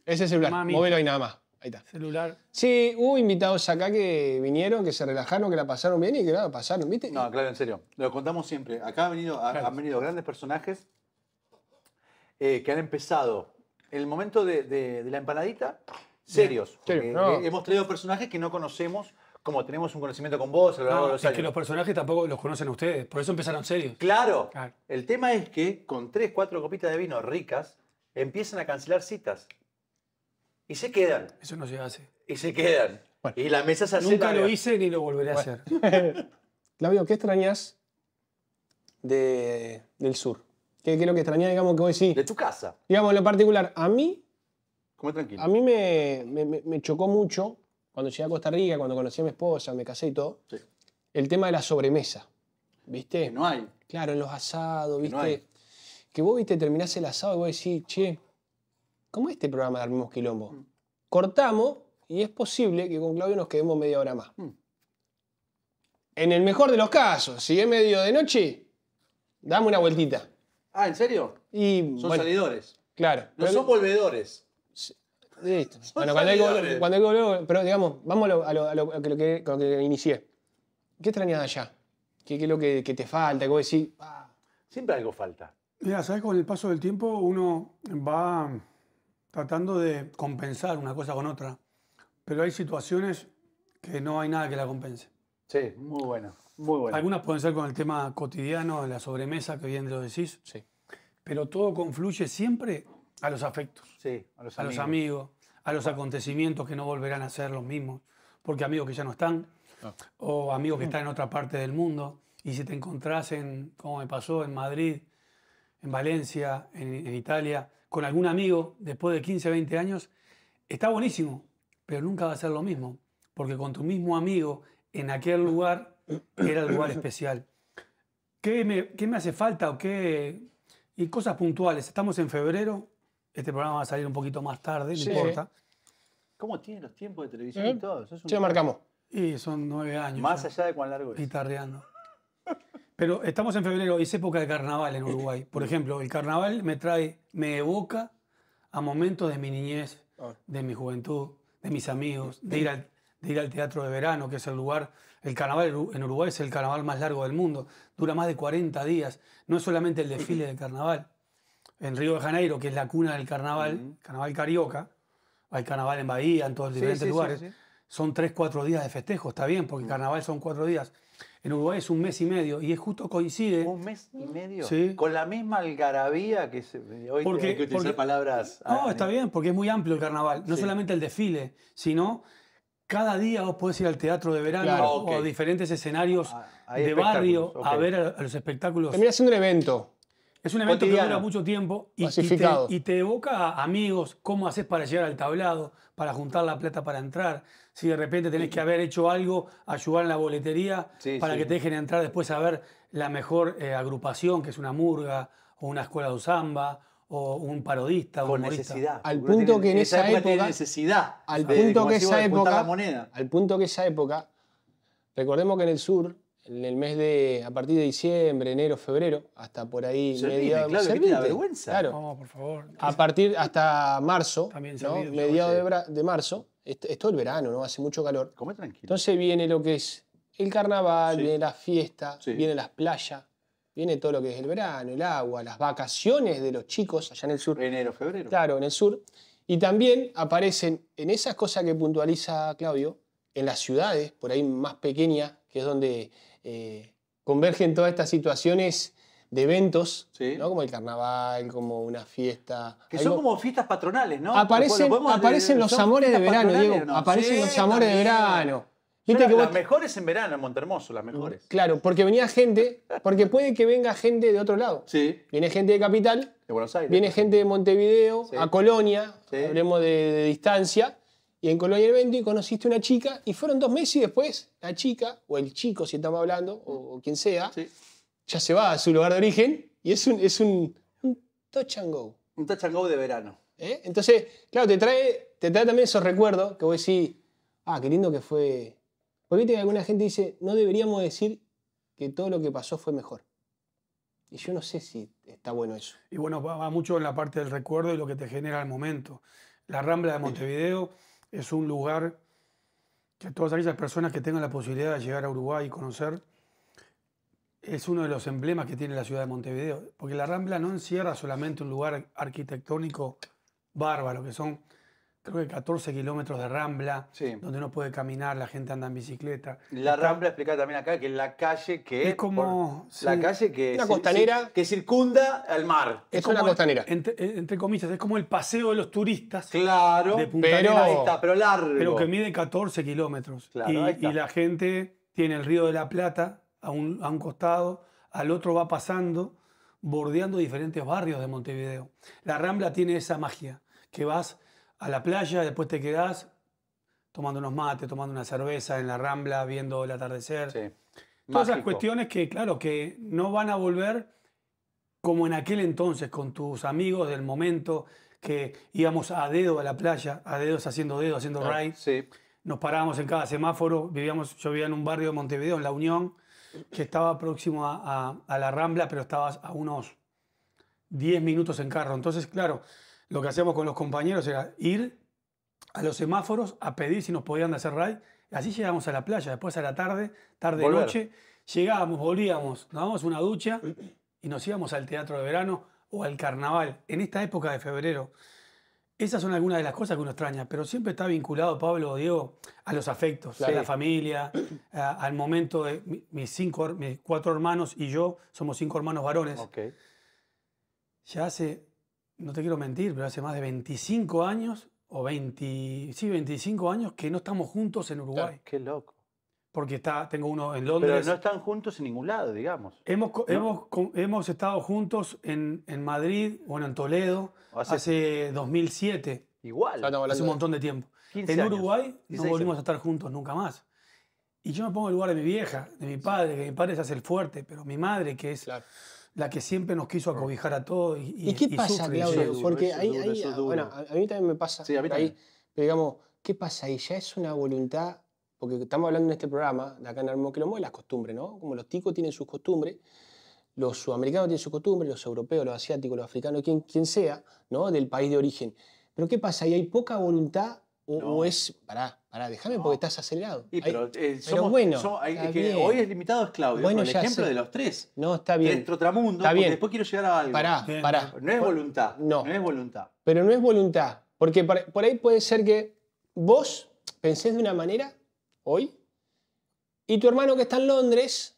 Ese celular, móvelo y nada más. Ahí está. Celular. Sí, hubo invitados acá que vinieron, que se relajaron, que la pasaron bien y que nada pasaron, ¿viste? No, claro, en serio. Lo contamos siempre. Acá han venido, han venido grandes personajes eh, que han empezado el momento de, la empanadita serios. Hemos traído personajes que no conocemos como tenemos un conocimiento con vos a lo largo de es que los personajes tampoco los conocen ustedes, por eso empezaron serios. Claro. claro. El tema es que con tres, cuatro copitas de vino ricas empiezan a cancelar citas. Y se quedan. Eso no se hace. Y se quedan. y la mesa se hace Nunca lo hice ni lo volveré a hacer. Claudio, ¿qué extrañas del sur? ¿Qué, es lo que extrañas, digamos, que vos decís? De tu casa. Digamos, en lo particular, a mí... Come tranquilo. A mí me, chocó mucho cuando llegué a Costa Rica, cuando conocí a mi esposa, me casé y todo, sí. el tema de la sobremesa. ¿Viste? no hay. Claro, en los asados, ¿viste? Que, vos, viste, terminás el asado y vos decís, che, es este programa de Armemos Quilombo. Mm. Cortamos y es posible que con Claudio nos quedemos media hora más. Mm. En el mejor de los casos, si es medio de noche, dame una vueltita. Ah, ¿en serio? Son salidores. Claro. pero, son volvedores. bueno, cuando hay, cuando hay pero digamos, vamos a lo, que, inicié. ¿Qué extrañas allá? ¿Qué, es lo que, te falta? ¿Qué vos ah". Siempre algo falta. Mira, sabes, con el paso del tiempo uno va tratando de compensar una cosa con otra, pero hay situaciones que no hay nada que la compense. Sí, muy buena, muy buena. Algunas pueden ser con el tema cotidiano, la sobremesa, que bien lo decís. Sí. Pero todo confluye siempre a los afectos. Sí, a los amigos. A los acontecimientos que no volverán a ser los mismos, porque amigos que ya no están, o amigos que mm. están en otra parte del mundo, y si te encontrás en, como me pasó, en Madrid, en Valencia, en Italia, con algún amigo después de 15, 20 años, está buenísimo, pero nunca va a ser lo mismo, porque con tu mismo amigo en aquel lugar era el lugar especial. ¿Qué me, hace falta o qué, y cosas puntuales. Estamos en febrero. Este programa va a salir un poquito más tarde, no importa. ¿Cómo tienen los tiempos de televisión y ¿Eh? todo? Eso es Sí, marcamos. Y son nueve años. Más allá de cuán largo es. Guitarreando. Pero estamos en febrero y es época de carnaval en Uruguay. Por ejemplo, el carnaval me trae, me evoca a momentos de mi niñez, ah. de mi juventud, de mis amigos, de ir al, teatro de verano, que es el lugar, el carnaval en Uruguay es el carnaval más largo del mundo, dura más de 40 días, no es solamente el desfile del carnaval. En Río de Janeiro, que es la cuna del carnaval, carnaval carioca, hay carnaval en Bahía, en todos los diferentes lugares, son 3, 4 días de festejo, está bien, porque mm. carnaval son 4 días en Uruguay es un mes y medio y es justo coincide. ¿Un mes y medio? Sí. Con la misma algarabía que se, hoy porque, que palabras. No, está bien, porque es muy amplio el carnaval. No solamente el desfile, sino cada día vos podés ir al teatro de verano o diferentes escenarios ah, de barrio a ver a, los espectáculos. también es un evento. Es un evento que dura mucho tiempo y, te, evoca a amigos, cómo haces para llegar al tablado, para juntar la plata para entrar, si de repente tenés que haber hecho algo, ayudar en la boletería para que te dejen entrar después a ver la mejor eh, agrupación, que es una murga o una escuela de samba o un parodista con necesidad al punto que en esa, época, necesidad al punto que esa época al punto que esa época recordemos que en el sur en el mes de, a partir de diciembre, enero, febrero, hasta por ahí de mediados claro, te vergüenza. Vamos, por favor. A partir hasta marzo, mediados de, marzo, es, todo el verano, ¿no? Hace mucho calor. Come tranquilo. Entonces viene lo que es el carnaval, viene la fiesta, viene las playas, viene todo lo que es el verano, el agua, las vacaciones de los chicos allá en el sur. Enero, febrero. Claro, en el sur. Y también aparecen en esas cosas que puntualiza Claudio, en las ciudades, por ahí más pequeñas, que es donde eh, convergen todas estas situaciones de eventos, ¿no? como el carnaval, como una fiesta. Que son como fiestas patronales, ¿no? Aparecen, los amores de verano, Diego. Aparecen los amores de verano. que las mejores en verano en Montermoso, las mejores. Claro, porque venía gente, porque puede que venga gente de otro lado. Sí. Viene gente de Capital, de Buenos Aires. Viene gente de Montevideo, a Colonia, hablemos de distancia. Y en Colonia del 20 conociste una chica y fueron dos meses y después la chica, o el chico si estamos hablando, o, quien sea, ya se va a su lugar de origen y es un, es un, touch and go. Un touch and go de verano. ¿Eh? Entonces, claro, te trae, te trae también esos recuerdos que vos decís, ah, qué lindo que fue. Porque viste que alguna gente dice, no deberíamos decir que todo lo que pasó fue mejor. Y yo no sé si está bueno eso. Y bueno, va, va mucho en la parte del recuerdo y lo que te genera el momento. La Rambla de Montevideo es un lugar que todas aquellas personas que tengan la posibilidad de llegar a Uruguay y conocer, es uno de los emblemas que tiene la ciudad de Montevideo, porque la Rambla no encierra solamente un lugar arquitectónico bárbaro, que son creo que 14 kilómetros de rambla, donde uno puede caminar, la gente anda en bicicleta. La rambla explica también acá que es la calle que es como la calle que una costanera que circunda al mar. Es, como una costanera. Eh, entre, comillas, es como el paseo de los turistas. Claro, de Punta pero está, pero largo. Pero que mide 14 kilómetros. y, la gente tiene el río de la Plata un, a un costado, al otro va pasando, bordeando diferentes barrios de Montevideo. La rambla tiene esa magia, que vas a la playa, después te quedás tomando unos mates, tomando una cerveza en la rambla, viendo el atardecer. Todas esas cuestiones que, claro, que no van a volver como en aquel entonces, con tus amigos del momento, que íbamos a dedo a la playa, a dedos haciendo dedo, haciendo ah, Nos parábamos en cada semáforo, vivíamos, yo vivía en un barrio de Montevideo, en La Unión, que estaba próximo a, a la Rambla, pero estabas a unos 10 minutos en carro. Entonces, claro, lo que hacíamos con los compañeros era ir a los semáforos a pedir si nos podían hacer ride. Así llegábamos a la playa, después a la tarde, tarde noche, llegábamos, volvíamos, nos dábamos una ducha y nos íbamos al teatro de verano o al carnaval, en esta época de febrero. Esas son algunas de las cosas que uno extraña, pero siempre está vinculado, Pablo, o Diego, a los afectos, a la familia, al momento de mis, cinco, mis cuatro hermanos y yo, somos cinco hermanos varones. Okay. Ya hace no te quiero mentir, pero hace más de 25 años, o 20, sí, 25 años que no estamos juntos en Uruguay. qué loco. Porque está, tengo uno en Londres. Pero no están juntos en ningún lado, digamos. Hemos, estado juntos en, Madrid, bueno, en Toledo, hace, 2007. Igual. Hace un montón de tiempo. En Uruguay no volvimos a estar juntos nunca más. Y yo me pongo en el lugar de mi vieja, de mi padre, que mi padre es hace el fuerte, pero mi madre, que es... Claro la que siempre nos quiso ah. acobijar a todos. ¿Y, y, qué pasa, Claudio? Porque ahí, ah, bueno, a mí también me pasa. pero digamos, ¿qué pasa ahí? Ya es una voluntad porque estamos hablando en este programa, de acá en Armóquilomo, de las costumbres, ¿no? Como los ticos tienen sus costumbres, los sudamericanos tienen sus costumbres, los europeos, los asiáticos, los africanos, quien, quien sea, ¿no? Del país de origen. Pero ¿qué pasa? Y hay poca voluntad o, es, pará, pará, déjame porque estás acelerado. pero, eh, somos, bueno, hoy es limitado es Claudio, bueno, el ejemplo de los tres. No, está bien. otro está bien. después quiero llegar a algo. Pará, pará. No es voluntad. No. No es voluntad. Pero no es voluntad, porque por ahí puede ser que vos pensés de una manera hoy y tu hermano que está en Londres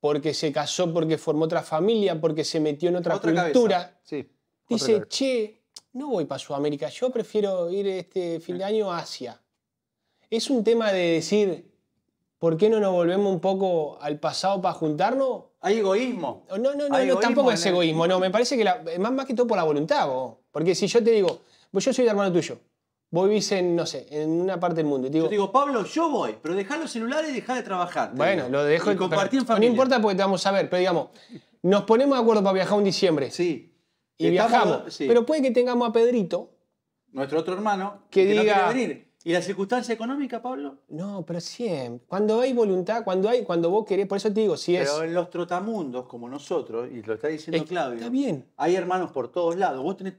porque se casó, porque formó otra familia, porque se metió en otra, cultura, dice, che, no voy para Sudamérica, yo prefiero ir este fin de año a Asia. Es un tema de decir, ¿por qué no nos volvemos un poco al pasado para juntarnos? Hay egoísmo. No, no, no, tampoco es egoísmo, no, me parece que la, más, más que todo por la voluntad, vos. Porque si yo te digo, pues yo soy el hermano tuyo, voy vivís en, no sé, en una parte del mundo. digo, digo, Pablo, yo voy, pero dejá los celulares y dejá de trabajar. Bueno, lo dejo y compartir No importa porque te vamos a ver, pero digamos, nos ponemos de acuerdo para viajar un diciembre. Sí y viajamos. Pero puede que tengamos a Pedrito. Nuestro otro hermano. Que, que diga. ¿Y la circunstancia económica, Pablo? No, pero siempre. Cuando hay voluntad, cuando hay, cuando vos querés, por eso te digo, si es. Pero en los trotamundos, como nosotros, y lo está diciendo Claudio. Hay hermanos por todos lados. Vos tenés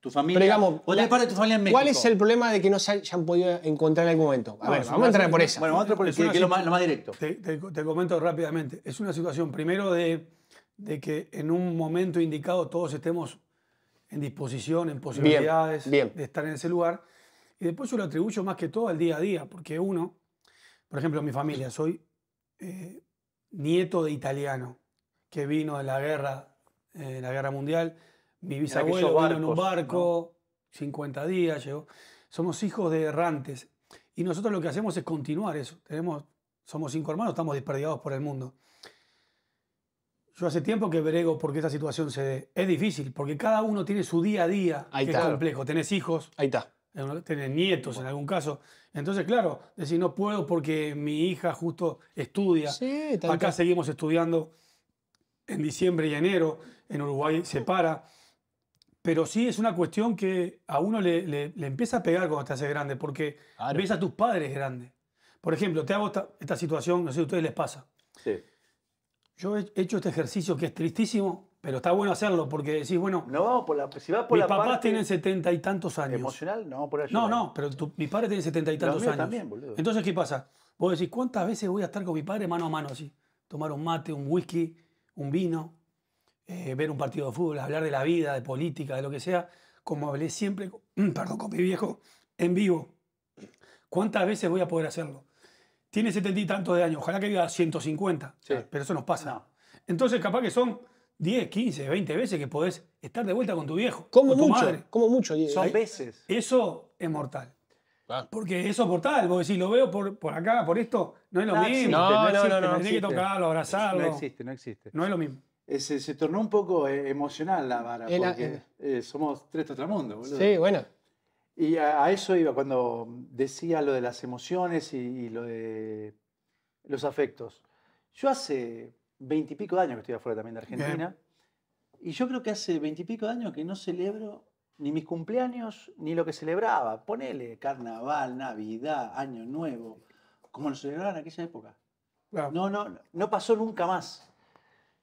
tu, familia. Pero digamos, parte de tu familia en México. ¿Cuál es el problema de que no se hayan podido encontrar en algún momento? A ver, vamos a entrar por esa. Bueno, vamos a entrar por eso. Que lo más, directo. te comento rápidamente. Es una situación, primero, de de que en un momento indicado todos estemos en disposición, en posibilidades de estar en ese lugar. Y después yo lo atribuyo más que todo al día a día, porque uno, por ejemplo, mi familia, soy eh, nieto de italiano que vino de la guerra, eh, la guerra mundial. Mi bisabuelo vino en un barco, 50 días llegó. Somos hijos de errantes. Y nosotros lo que hacemos es continuar eso. Tenemos, somos cinco hermanos, estamos desperdigados por el mundo. Yo hace tiempo que brego porque esta situación se dé. Es difícil, porque cada uno tiene su día a día, que es complejo. Tenés hijos. Ahí está. Eh, Tenés nietos en algún caso. Entonces, claro, decir no puedo porque mi hija justo estudia. Acá seguimos estudiando en diciembre y enero. En Uruguay se para. Pero sí es una cuestión que a uno le, empieza a pegar cuando te hace grande, porque ves a tus padres grandes. Por ejemplo, te hago esta, esta situación, no sé si a ustedes les pasa. Sí. Yo he hecho este ejercicio que es tristísimo, pero está bueno hacerlo porque decís, bueno. No, por si por mis papás tienen setenta y tantos años. ¿Emocional? No, por No, no, pero mi mis padres tienen setenta y tantos años. Entonces, ¿qué pasa? Vos decís, ¿cuántas veces voy a estar con mi padre mano a mano así? Tomar un mate, un whisky, un vino, eh, ver un partido de fútbol, hablar de la vida, de política, de lo que sea, como hablé siempre, perdón, con mi viejo, en vivo. ¿Cuántas veces voy a poder hacerlo? tiene 70 y tantos de años, ojalá que viva 150, pero eso nos pasa. Entonces, capaz que son 10, 15, 20 veces que podés estar de vuelta con tu viejo. Como mucho, madre. como mucho. Son veces. Eso es mortal. Ah. Porque eso es mortal. Vos decís, lo veo por, acá, por esto, no es lo mismo. Existe, no, no, existe, no, que tocarlo, abrazarlo. No existe, no existe. No es lo mismo. Se, tornó un poco eh, emocional la vara, porque eh, somos tres mundo, boludo. Sí, bueno. Y a, eso iba cuando decía lo de las emociones y, lo de los afectos. Yo hace veintipico de años que estoy afuera también de Argentina. Y yo creo que hace veintipico de años que no celebro ni mis cumpleaños ni lo que celebraba. Ponele carnaval, Navidad, Año Nuevo, como lo celebraban en aquella época. No. no, no, pasó nunca más.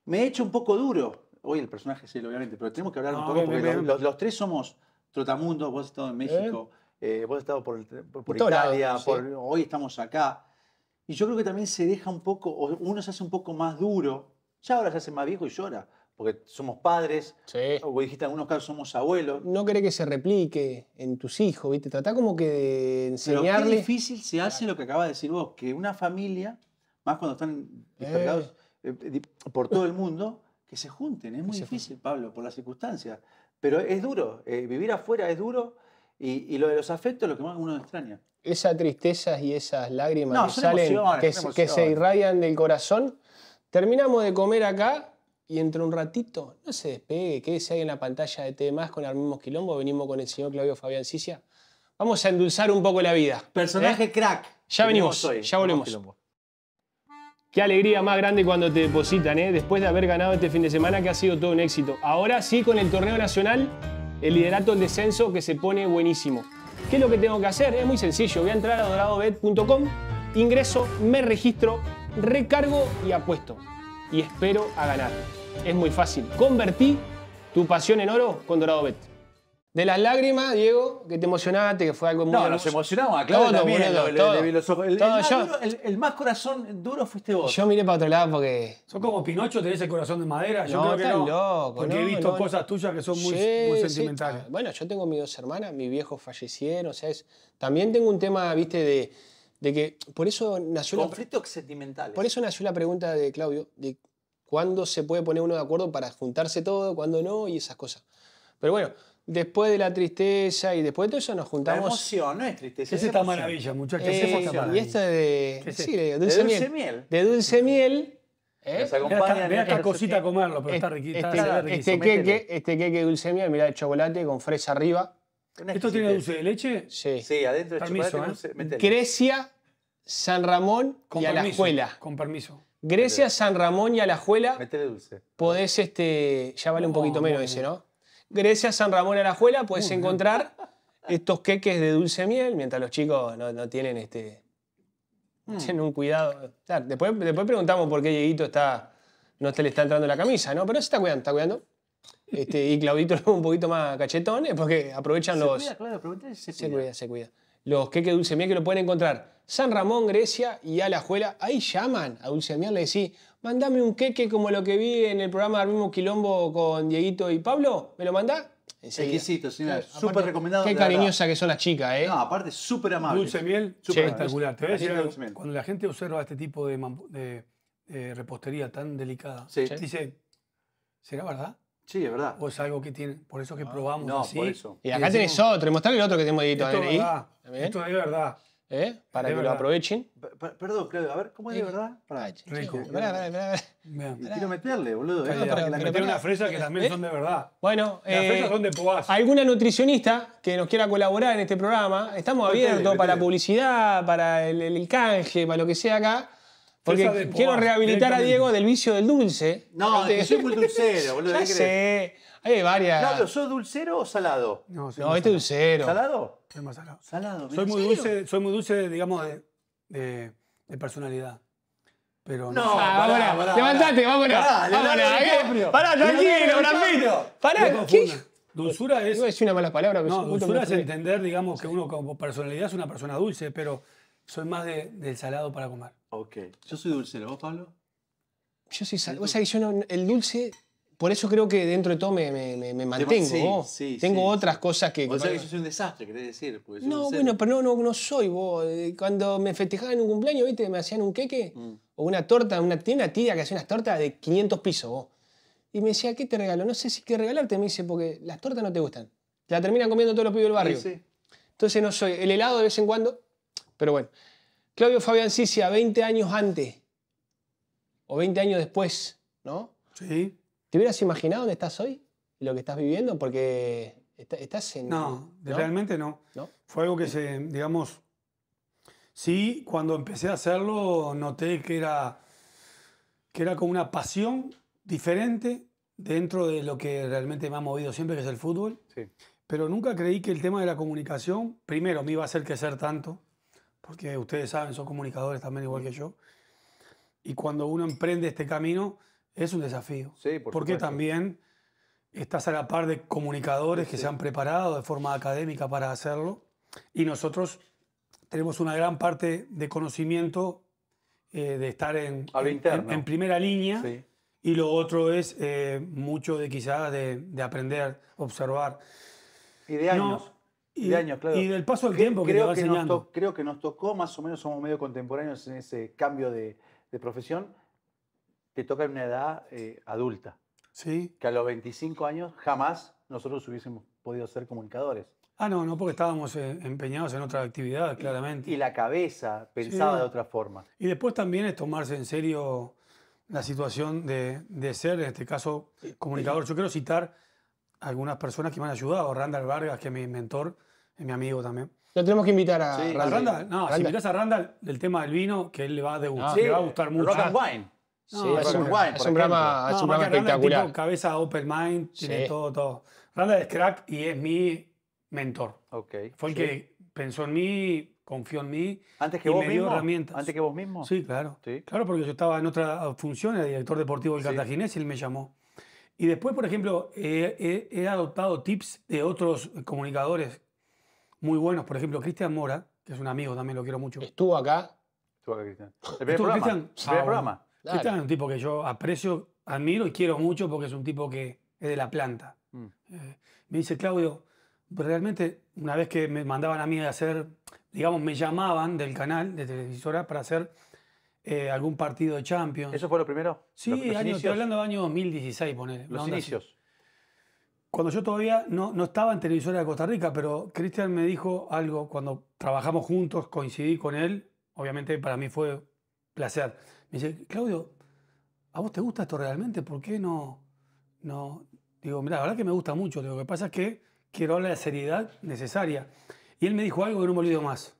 Me he hecho un poco duro. Hoy el personaje sí, obviamente, pero tenemos que hablar un poco porque los, tres somos Trotamundo, vos has estado en ¿Eh? México, eh, vos has estado por, Italia, hoy estamos acá. Y yo creo que también se deja un poco, uno se hace un poco más duro, ya ahora se hace más viejo y llora, porque somos padres, o dijiste en algunos casos somos abuelos. No querés que se replique en tus hijos, ¿viste? Trata como que de enseñarles... Pero qué difícil se hace lo que acabas de decir vos, que una familia, más cuando están dispersados eh. por todo el mundo, que se junten. Es muy difícil, Pablo, por las circunstancias. Pero es duro, eh, vivir afuera es duro y, lo de los afectos es lo que más uno extraña. Esas tristezas y esas lágrimas que salen, que, se irradian del corazón. Terminamos de comer acá, y entre un ratito, no se despegue, quédese ahí en la pantalla de temas Más con Armimos Quilombo, venimos con el señor Claudio Fabián Cicia. Vamos a endulzar un poco la vida. Personaje ¿eh? crack. Ya venimos, ya volvemos. Qué alegría más grande cuando te depositan, ¿eh? Después de haber ganado este fin de semana, que ha sido todo un éxito. Ahora sí, con el torneo nacional, el liderato del descenso que se pone buenísimo. ¿Qué es lo que tengo que hacer? Es muy sencillo. Voy a entrar a doradobet.com, ingreso, me registro, recargo y apuesto. Y espero a ganar. Es muy fácil. Convertí tu pasión en oro con DoradoBet. De las lágrimas, Diego, que te emocionaste, que fue algo muy. No, nos emocionamos, claro. Todo, también, los ojos. El, el, más corazón duro fuiste vos. Yo miré para otro lado porque. Son como Pinocho, tenés el corazón de madera. Yo no, creo que no, loco. Porque he visto cosas tuyas que son muy, sentimentales. Ah, bueno, yo tengo mis dos hermanas, mis viejos fallecieron, o sea, es, también tengo un tema, viste, de, de que. Por eso nació. Conflictos sentimentales. Por eso nació la pregunta de Claudio, de cuándo se puede poner uno de acuerdo para juntarse todo, cuándo no y esas cosas. Pero bueno después de la tristeza y después de todo eso nos juntamos. emoción, no es tristeza. Esa es esta maravilla, muchachos. Eh, y esta de, es sí, de dulce, de dulce miel. De dulce miel. ¿Eh? esta cosita a comerlo, pero está este, riquita. Este, este queque, este de dulce miel, Mira de chocolate con fresa arriba. ¿Esto tiene dulce de leche? Sí. Sí, adentro de chocolate. ¿eh? Dulce, Grecia, San Ramón y Alajuela. Con permiso. Grecia, San Ramón y Alajuela. de dulce. Podés, este, ya vale un poquito menos ese, ¿no? Grecia, San Ramón Alajuela, puedes encontrar estos queques de dulce miel, mientras los chicos no, tienen este. Mm. un cuidado. después, después preguntamos por qué Dieguito está, no te le está entrando la camisa, ¿no? Pero se está cuidando, está este, y Claudito es un poquito más cachetón, porque aprovechan los. Los queques de dulce miel que lo pueden encontrar. San Ramón, Grecia y Alajuela. Ahí llaman a dulce miel, le decís, mandame un queque como lo que vi en el programa mismo Quilombo con Dieguito y Pablo, ¿me lo mandás? Exquisito, señor. super súper recomendado. Qué cariñosa que son las chicas, ¿eh? No, aparte, súper amable. Dulce miel, súper espectacular. Te voy a cuando la gente observa este tipo de, repostería tan delicada, dice, ¿será verdad? Sí, es verdad. O es algo que tiene. Por eso es que ah. probamos no, Por eso. Y acá tenés otro. Mostrarle el otro que tenemos editado ahí. Esto es verdad. ¿eh? para que lo aprovechen. perdón, Claudio, a ver, ¿cómo es de eh, verdad? Para, ah, Rico. Quiero meterle, boludo. Claro, eh, para, que meter una fresa que también ¿Eh? son de verdad. Bueno, las fresas son de poas. ¿Alguna nutricionista que nos quiera colaborar en este programa? Estamos abiertos para publicidad, para el, canje, para lo que sea acá. Porque quiero rehabilitar a Diego del vicio del dulce. No, de... soy muy dulcero, boludo. ya sé. Hay varias. Claro, ¿sos dulcero o salado? No, no este es dulcero. ¿Salado? Soy más salado. Salado, soy muy dulce, Soy muy dulce, digamos, de, personalidad. Pero no. no pará, levantate, vámonos. Pará, vámonos. Pará, tranquilo, tranquilo. Pará, Dulzura es. No es una mala palabra, dulzura es entender, digamos, que uno como personalidad es una persona dulce, pero soy más de, del salado para comer. Ok. Yo soy dulcero, ¿vos, Pablo? Yo soy salado. O sea, yo no, el dulce por eso creo que dentro de todo me, mantengo. Tengo otras cosas que... O sea, que un desastre, querés decir. No, bueno, pero no, no, soy vos. Eh, cuando me festejaban un cumpleaños, viste, me hacían un queque mm. o una torta. Una, tiene una tía que hacía unas tortas de 500 pisos, Y me decía, ¿qué te regalo? No sé si qué regalarte. Me dice, porque las tortas no te gustan. ya la terminan comiendo todos los pibes del barrio. Entonces no soy. El helado de vez en cuando, pero bueno. Claudio Fabián Sicia, 20 años antes o 20 años después, ¿no? Sí. ¿Te hubieras imaginado dónde estás hoy? ¿Lo que estás viviendo? Porque estás en... No, realmente no. Fue algo que se, digamos, sí, cuando empecé a hacerlo noté que era, que era como una pasión diferente dentro de lo que realmente me ha movido siempre, que es el fútbol. Sí. Pero nunca creí que el tema de la comunicación, primero, me iba a hacer crecer tanto, porque ustedes saben, son comunicadores también igual que yo. Y cuando uno emprende este camino, es un desafío. Porque también estás a la par de comunicadores que se han preparado de forma académica para hacerlo. Y nosotros tenemos una gran parte de conocimiento eh, de estar en, en, primera línea. Y lo otro es eh, mucho de quizás de, de, aprender, observar. Y de años. y, claro. Y del paso del tiempo que, creo que Nos creo que nos tocó, más o menos somos medio contemporáneos en ese cambio de, de profesión te toca en una edad eh, adulta. Sí. Que a los 25 años jamás nosotros hubiésemos podido ser comunicadores. Ah, no, no, porque estábamos eh, empeñados en otra actividad, claramente. Y, la cabeza pensaba de otra forma. Y después también es tomarse en serio la situación de, de ser, en este caso, comunicador. Yo quiero citar algunas personas que me han ayudado. Randall Vargas, que es mi mentor, es mi amigo también. Lo tenemos que invitar a, Randall. No, si invitas a Randall del tema del vino, que él le va a, degustar, ah. le va a gustar mucho. Rock and Wine sí, es, es un programa, espectacular. cabeza open mind, tiene todo, todo. Randa es crack y es mi mentor. Fue el que pensó en mí, confió en mí. ¿Antes que vos me mismo? herramientas. ¿Antes que vos mismo? Sí, claro. Claro, porque yo estaba en otra función, de director deportivo del Cartaginés y él me llamó. Y después, por ejemplo, he, adoptado tips de otros comunicadores muy buenos. Por ejemplo, Cristian Mora, que es un amigo, también lo quiero mucho. Estuvo acá. Estuvo acá, Cristian. El Estuvo Cristian. El programa. Cristian este es un tipo que yo aprecio, admiro y quiero mucho porque es un tipo que es de la planta. Mm. Eh, me dice, Claudio, realmente una vez que me mandaban a mí a hacer, digamos, me llamaban del canal, de televisora, para hacer eh, algún partido de Champions. ¿Eso fue lo primero? Sí, estoy hablando del año 2016, poner Los inicios. Cuando yo todavía no, no estaba en Televisora de Costa Rica, pero Cristian me dijo algo cuando trabajamos juntos, coincidí con él, obviamente para mí fue placer me dice, Claudio, ¿a vos te gusta esto realmente? ¿Por qué no? no? Digo, mira, la verdad que me gusta mucho. Lo que pasa es que quiero la seriedad necesaria. Y él me dijo algo que no me olvido más.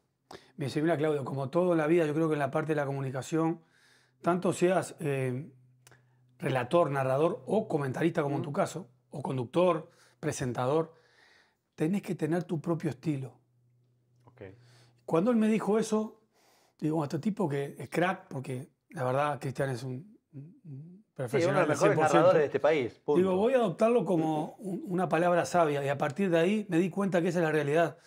Me dice, mira, Claudio, como todo en la vida, yo creo que en la parte de la comunicación, tanto seas eh, relator, narrador o comentarista, como en tu caso, o conductor, presentador, tenés que tener tu propio estilo. Cuando él me dijo eso, digo, este tipo que es crack, porque la verdad, Cristian es un, profesional. Sí, uno de los mejores de este país. Digo, voy a adoptarlo como una palabra sabia y a partir de ahí me di cuenta que esa es la realidad.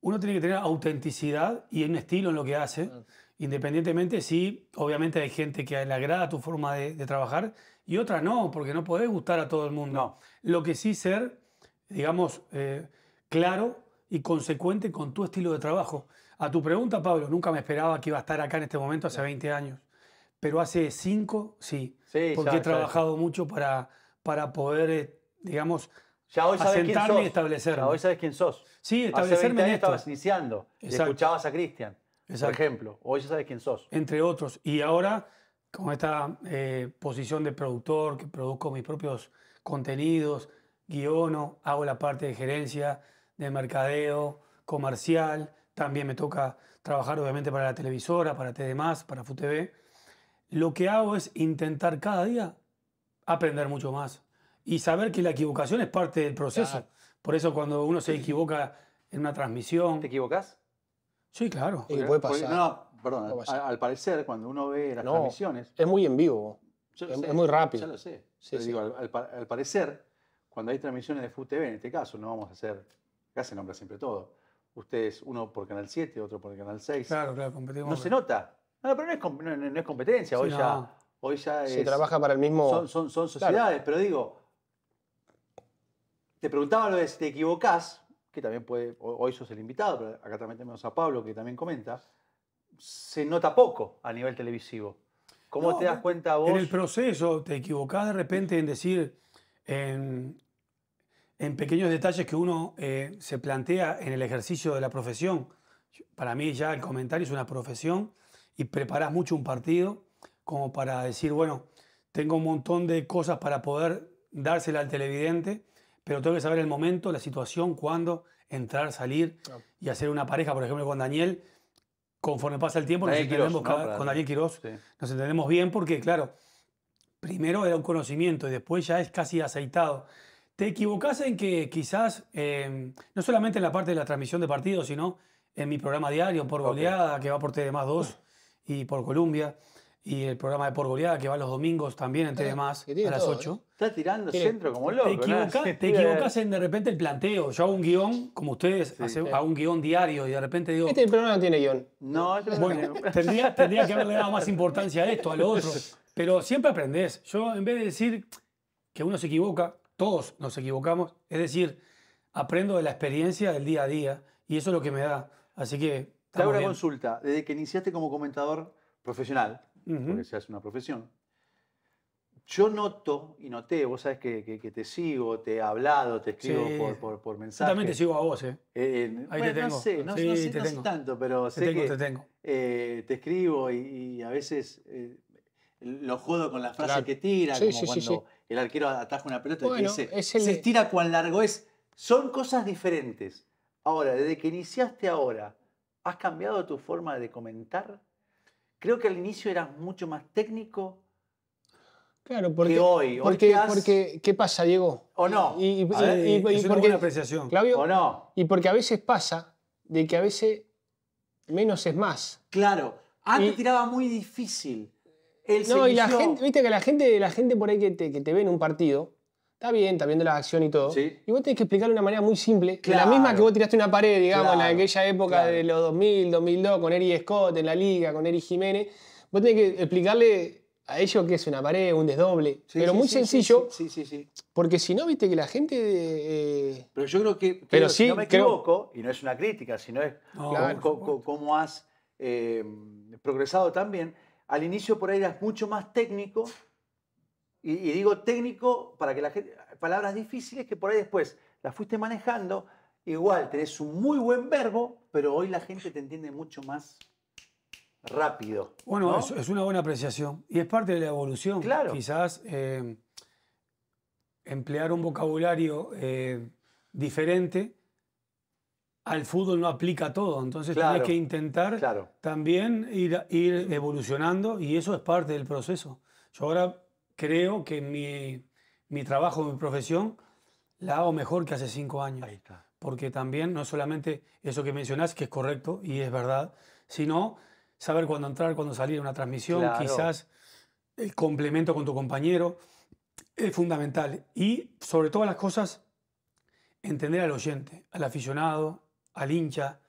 Uno tiene que tener autenticidad y un estilo en lo que hace, mm. independientemente si, obviamente, hay gente que le agrada tu forma de, trabajar y otra no, porque no podés gustar a todo el mundo. No. Lo que sí ser, digamos, eh, claro y consecuente con tu estilo de trabajo. A tu pregunta, Pablo, nunca me esperaba que iba a estar acá en este momento hace 20 años pero hace cinco, sí. porque he trabajado mucho para, para poder, eh, digamos, ya hoy y establecerme. Ya hoy sabes quién sos. Sí, establecerme Hace 20 años estabas iniciando. escuchabas a Cristian, por ejemplo. Hoy ya sabes quién sos. Entre otros. Y ahora, con esta eh, posición de productor, que produzco mis propios contenidos, guiono, hago la parte de gerencia, de mercadeo, comercial. También me toca trabajar, obviamente, para la televisora, para TDMás, para FUTV lo que hago es intentar cada día aprender mucho más y saber que la equivocación es parte del proceso. Por eso cuando uno se equivoca en una transmisión... ¿Te equivocas? Sí, claro. ¿Qué puede pasar. No, perdón, al, parecer cuando uno ve las no, transmisiones... Es muy en vivo, es, muy rápido. Ya lo sé. al, parecer, cuando hay transmisiones de FUTV, en este caso, no vamos a hacer... Acá se nombra siempre todo. Ustedes, uno por Canal 7, otro por Canal 6. Claro, claro, competimos. No se nota no, pero no es, competencia. Hoy ya. Hoy Se trabaja para el mismo. Son, son, sociedades, pero digo. Te preguntaba lo de si te equivocás, que también puede. Hoy sos el invitado, pero acá también tenemos a Pablo que también comenta. Se nota poco a nivel televisivo. ¿Cómo te das cuenta vos? En el proceso, te equivocás de repente en decir. En, pequeños detalles que uno eh, se plantea en el ejercicio de la profesión. Para mí ya el comentario es una profesión y preparas mucho un partido como para decir, bueno, tengo un montón de cosas para poder dársela al televidente, pero tengo que saber el momento, la situación, cuándo entrar, salir y hacer una pareja, por ejemplo, con Daniel. Conforme pasa el tiempo, nos entendemos con Daniel Quirós, nos entendemos bien porque, claro, primero era un conocimiento y después ya es casi aceitado. Te equivocas en que quizás, em, no solamente en la parte de la transmisión de partidos, sino en mi programa diario por goleada, que va por T 2 y por Colombia y el programa de Por Goleada que va los domingos también, entre demás, a las 8. ¿eh? Está tirando centro como loco. Te, equivocas en de repente el planteo. Yo hago un guión, como ustedes, hago un guión diario y de repente digo... Este programa no tiene guión. No, tendría, tendría que haberle dado más importancia a esto, a lo otro. Pero siempre aprendes Yo, en vez de decir que uno se equivoca, todos nos equivocamos. Es decir, aprendo de la experiencia del día a día y eso es lo que me da. Así que te hago una consulta. Desde que iniciaste como comentador profesional, porque se hace una profesión, yo noto y noté, vos sabés que, que, te sigo, te he hablado, te escribo por, por, mensaje. Yo también te sigo a vos, ¿eh? eh, eh Ahí te tengo. No sé, no, sé si sé, te tengo. tanto, pero te sé tengo, que te, tengo. Eh, te escribo y, a veces lo jodo con las frases que tira, como cuando el arquero ataja una pelota y dice, se estira cuán largo es. Son cosas diferentes. Ahora, desde que iniciaste ahora, ¿Has cambiado tu forma de comentar? Creo que al inicio eras mucho más técnico. Claro, porque, que hoy. Porque, porque, ¿qué pasa, Diego? ¿O no? Y, Claudio, ¿o no? Y porque a veces pasa de que a veces menos es más. Claro. Antes tiraba muy difícil. no, y la gente, viste que la gente, la gente por ahí que te, que te ve en un partido, Está bien, está viendo la acción y todo. Y vos tenés que explicarle de una manera muy simple. que la misma que vos tiraste una pared, digamos, en aquella época de los 2000, 2002, con Eric Scott en la liga, con Eric Jiménez. Vos tenés que explicarle a ellos qué es una pared, un desdoble. pero muy sencillo. Sí, sí, sí, Porque si no, viste que la gente. Eh, pero yo creo que. Pero no me equivoco, y no es una crítica, sino es cómo, has eh, progresado también. Al inicio por ahí eras mucho más técnico y, digo técnico para que la gente, palabras difíciles que por ahí después las fuiste manejando, igual tenés un muy buen verbo, pero hoy la gente te entiende mucho más rápido. Bueno, es, una buena apreciación y es parte de la evolución. Claro. Quizás eh, emplear un vocabulario eh, diferente al fútbol no aplica todo, entonces tenés que intentar también ir, ir evolucionando y eso es parte del proceso. Yo ahora creo que mi, trabajo, mi profesión, la hago mejor que hace cinco años. Ahí está. Porque también no solamente eso que mencionas que es correcto y es verdad, sino saber cuándo entrar, cuándo salir a una transmisión, quizás el complemento con tu compañero, es fundamental. Y sobre todas las cosas, entender al oyente, al aficionado, al hincha,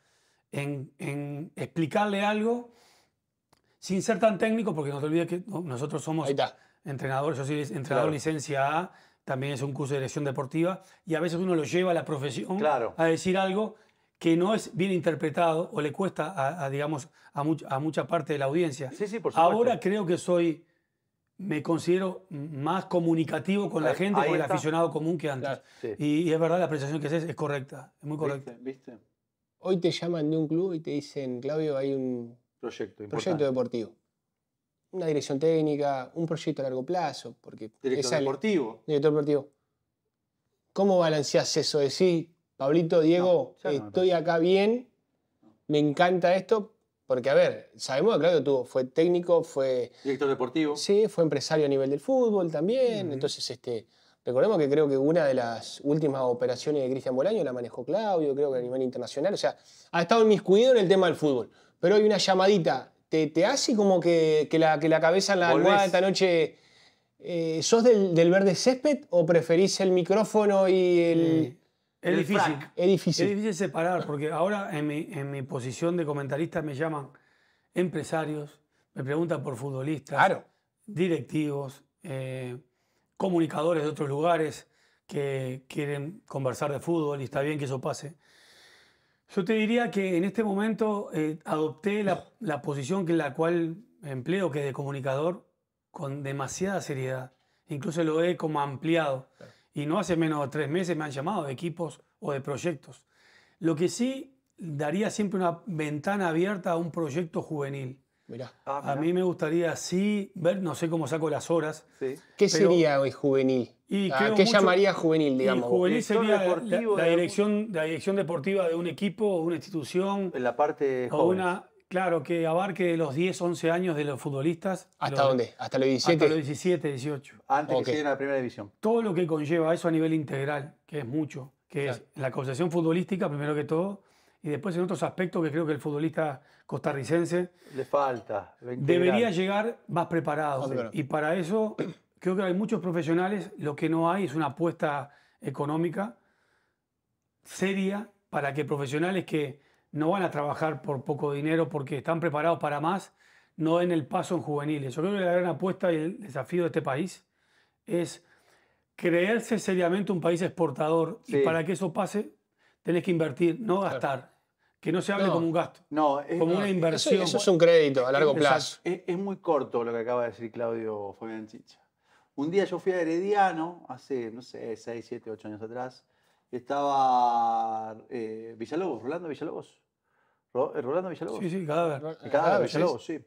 en, en explicarle algo sin ser tan técnico, porque no te olvides que nosotros somos entrenador, yo soy entrenador licencia A, también es un curso de dirección deportiva, y a veces uno lo lleva a la profesión a decir algo que no es bien interpretado o le cuesta a, digamos, a, a, mucha parte de la audiencia. Sí, sí, por Ahora creo que soy, me considero más comunicativo con la gente, con el aficionado común que antes. y, es verdad, la apreciación que haces es correcta, es muy correcta. Hoy te llaman de un club y te dicen, Claudio, hay un proyecto, proyecto deportivo una dirección técnica, un proyecto a largo plazo. Porque director deportivo. Director deportivo. ¿Cómo balanceas eso? Decís, Pablito, Diego, estoy acá bien, me encanta esto, porque, a ver, sabemos que Claudio tuvo, fue técnico, fue. Director deportivo. Sí, fue empresario a nivel del fútbol también. Entonces, este. Recordemos que creo que una de las últimas operaciones de Cristian Bolaño la manejó Claudio, creo que a nivel internacional. O sea, ha estado inmiscuido en el tema del fútbol. Pero hay una llamadita te, hace como que, la, cabeza en la esta noche... Eh, ¿Sos del, verde césped o preferís el micrófono y el... Es, difícil. es difícil. separar, porque ahora en mi, posición de comentarista me llaman empresarios, me preguntan por futbolistas, directivos, eh, comunicadores de otros lugares que quieren conversar de fútbol y está bien que eso pase. Yo te diría que en este momento eh, adopté la, posición que la cual empleo, que de comunicador, con demasiada seriedad. Incluso lo he como ampliado. Y no hace menos de tres meses me han llamado de equipos o de proyectos. Lo que sí daría siempre una ventana abierta a un proyecto juvenil. Ah, a mí me gustaría sí ver, no sé cómo saco las horas. ¿Qué sería hoy juvenil? Ah, ¿Qué llamaría juvenil, digamos? juvenil sería la, dirección, dirección deportiva de un equipo o una institución. En la parte o una Claro, que abarque de los 10, 11 años de los futbolistas. ¿Hasta dónde? ¿Hasta los 17? Hasta los 17, 18. Antes de que lleguen a la primera división. Todo lo que conlleva eso a nivel integral, que es mucho, que es la concepción futbolística, primero que todo, y después en otros aspectos que creo que el futbolista costarricense le falta. Debería llegar más preparado. Ah, y para eso creo que hay muchos profesionales, lo que no hay es una apuesta económica seria para que profesionales que no van a trabajar por poco dinero porque están preparados para más, no den el paso en juveniles. Yo creo que la gran apuesta y el desafío de este país es creerse seriamente un país exportador y para que eso pase tenés que invertir, no gastar. Que no se hable como un gasto, no, como una inversión. Eso, es un crédito a largo plazo. Es, muy corto lo que acaba de decir Claudio Fabián Chicha. Un día yo fui a Herediano, hace, no sé, 6, 7, 8 años atrás. Estaba eh, Villalobos, Rolando Villalobos. Eh, Rolando Villalobos. Sí, sí, cadáver. El cadáver, Villalobos, sí.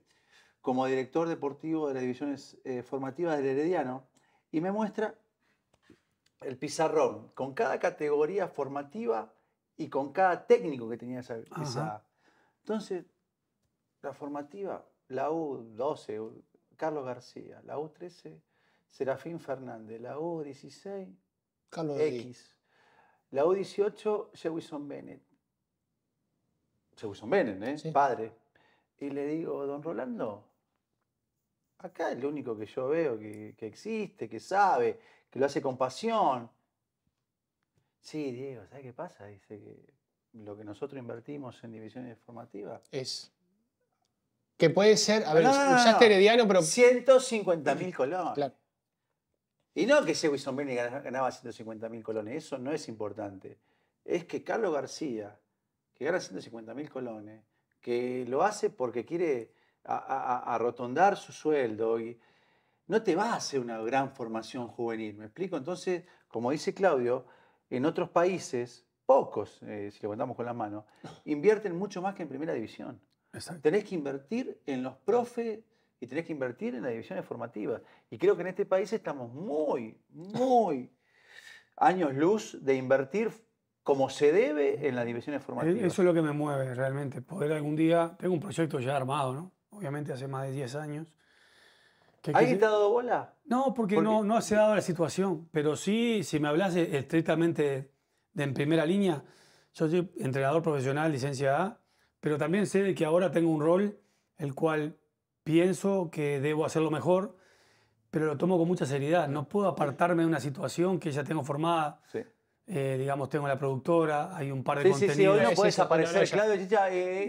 Como director deportivo de las divisiones eh, formativas del Herediano. Y me muestra el pizarrón con cada categoría formativa y con cada técnico que tenía esa, Entonces, la formativa, la U12, Carlos García, la U13, Serafín Fernández, la U16, Carlos X, la U18, Jewison Bennett. Jewison Bennett, ¿eh? Padre. Y le digo, don Rolando, acá el único que yo veo que, que existe, que sabe, que lo hace con pasión, Sí, Diego, ¿sabes qué pasa? Dice que lo que nosotros invertimos en divisiones formativas es. Que puede ser. A ver, usaste pero. 150 mil colones. Claro. Y no que ese Wilson ganaba 150 mil colones, eso no es importante. Es que Carlos García, que gana 150 mil colones, que lo hace porque quiere arrotondar su sueldo y no te va a hacer una gran formación juvenil, ¿me explico? Entonces, como dice Claudio, en otros países, pocos, eh, si si contamos con la mano, invierten mucho más que en primera división. Exacto. Tenés que invertir en los profes y tenés que invertir en las divisiones formativas. Y creo que en este país estamos muy, muy años luz de invertir como se debe en las divisiones formativas. Eso es lo que me mueve realmente, poder algún día, tengo un proyecto ya armado, ¿no? obviamente hace más de 10 años, ¿Alguien te ha dado bola? No, porque no, no se ha dado la situación. Pero sí, si me hablas estrictamente de en primera línea, yo soy entrenador profesional, licencia pero también sé que ahora tengo un rol el cual pienso que debo hacerlo mejor, pero lo tomo con mucha seriedad. No puedo apartarme de una situación que ya tengo formada. Sí. Eh, digamos, tengo la productora, hay un par de contenidos. Sí, sí, hoy no puedes aparecer, Claudio eh, eh,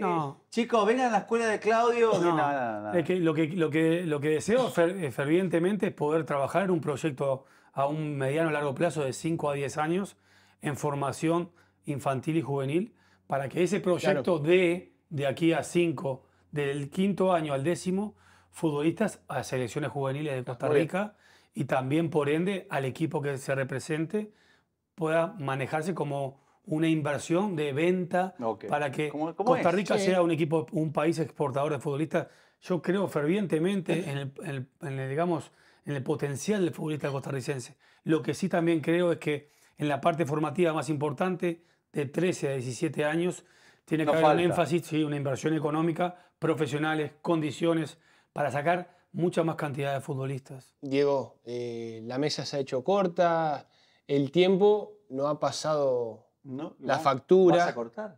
chicos, vengan a la escuela de Claudio. lo, que, lo, que, lo que deseo fervientemente es poder trabajar en un proyecto a un mediano largo plazo de 5 a 10 años en formación infantil y juvenil para que ese proyecto de dé de aquí a 5, del quinto año al décimo, futbolistas a selecciones juveniles de ah, Costa Rica y también, por ende, al equipo que se represente pueda manejarse como una inversión de venta para que Costa Rica sea un equipo, un país exportador de futbolistas. Yo creo fervientemente en el, digamos, en el potencial del futbolista costarricense. Lo que sí también creo es que en la parte formativa más importante, de 13 a 17 años, tiene que haber un énfasis, sí, una inversión económica, profesionales, condiciones, para sacar mucha más cantidad de futbolistas. Diego, eh, la mesa se ha hecho corta, el tiempo no ha pasado no, la factura. ¿Vas a cortar?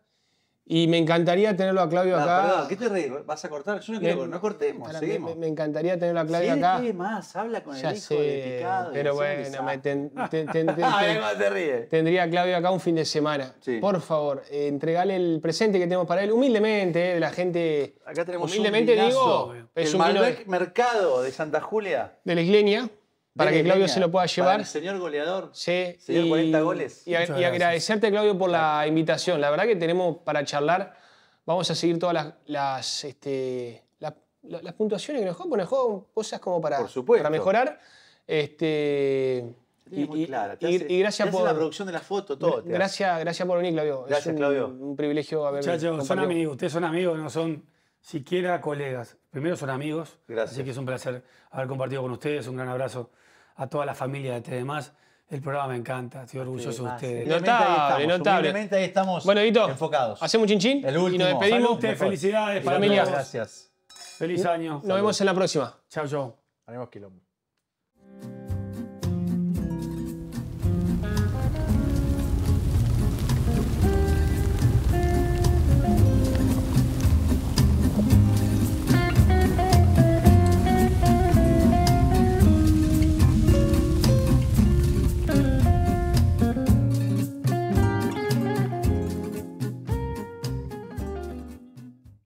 Y me encantaría tenerlo a Claudio acá. ¿qué te reís? ¿Vas a cortar? Yo no quiero, no cortemos, seguimos. Me, encantaría tenerlo a Claudio sí, acá. ¿Qué más? Habla con ya el hijo sé, Pero bueno, me te ríe. tendría a Claudio acá un fin de semana. Por favor, eh, entregale el presente que tenemos para él. Humildemente, eh, de la gente... Acá tenemos humildemente digo, es el Mercado de Santa Julia. De la Isleña para que Claudio se lo pueda llevar. señor goleador. Sí. Señor 40 goles. Y, agradecerte, Claudio, por la invitación. La verdad que tenemos para charlar. Vamos a seguir todas las, las, este, puntuaciones que nos juegan, cosas como para, para mejorar. Este, y, muy clara. gracias por la producción de la foto, todo. Gracias, gracias por venir, Claudio. Gracias, un, Claudio. Un privilegio haber venido. son amigos, ustedes son amigos, no son siquiera colegas. Primero son amigos. Gracias. Así que es un placer haber compartido con ustedes. Un gran abrazo a toda la familia de TDMás. El programa me encanta, estoy orgulloso de ustedes. Notable, notable. ahí estamos bueno, estamos enfocados. Hacemos chinchín el último. y nos despedimos. felicidades, familia. Gracias. Feliz año. Nos vemos en la próxima. Chao, chao. Haremos quilombo.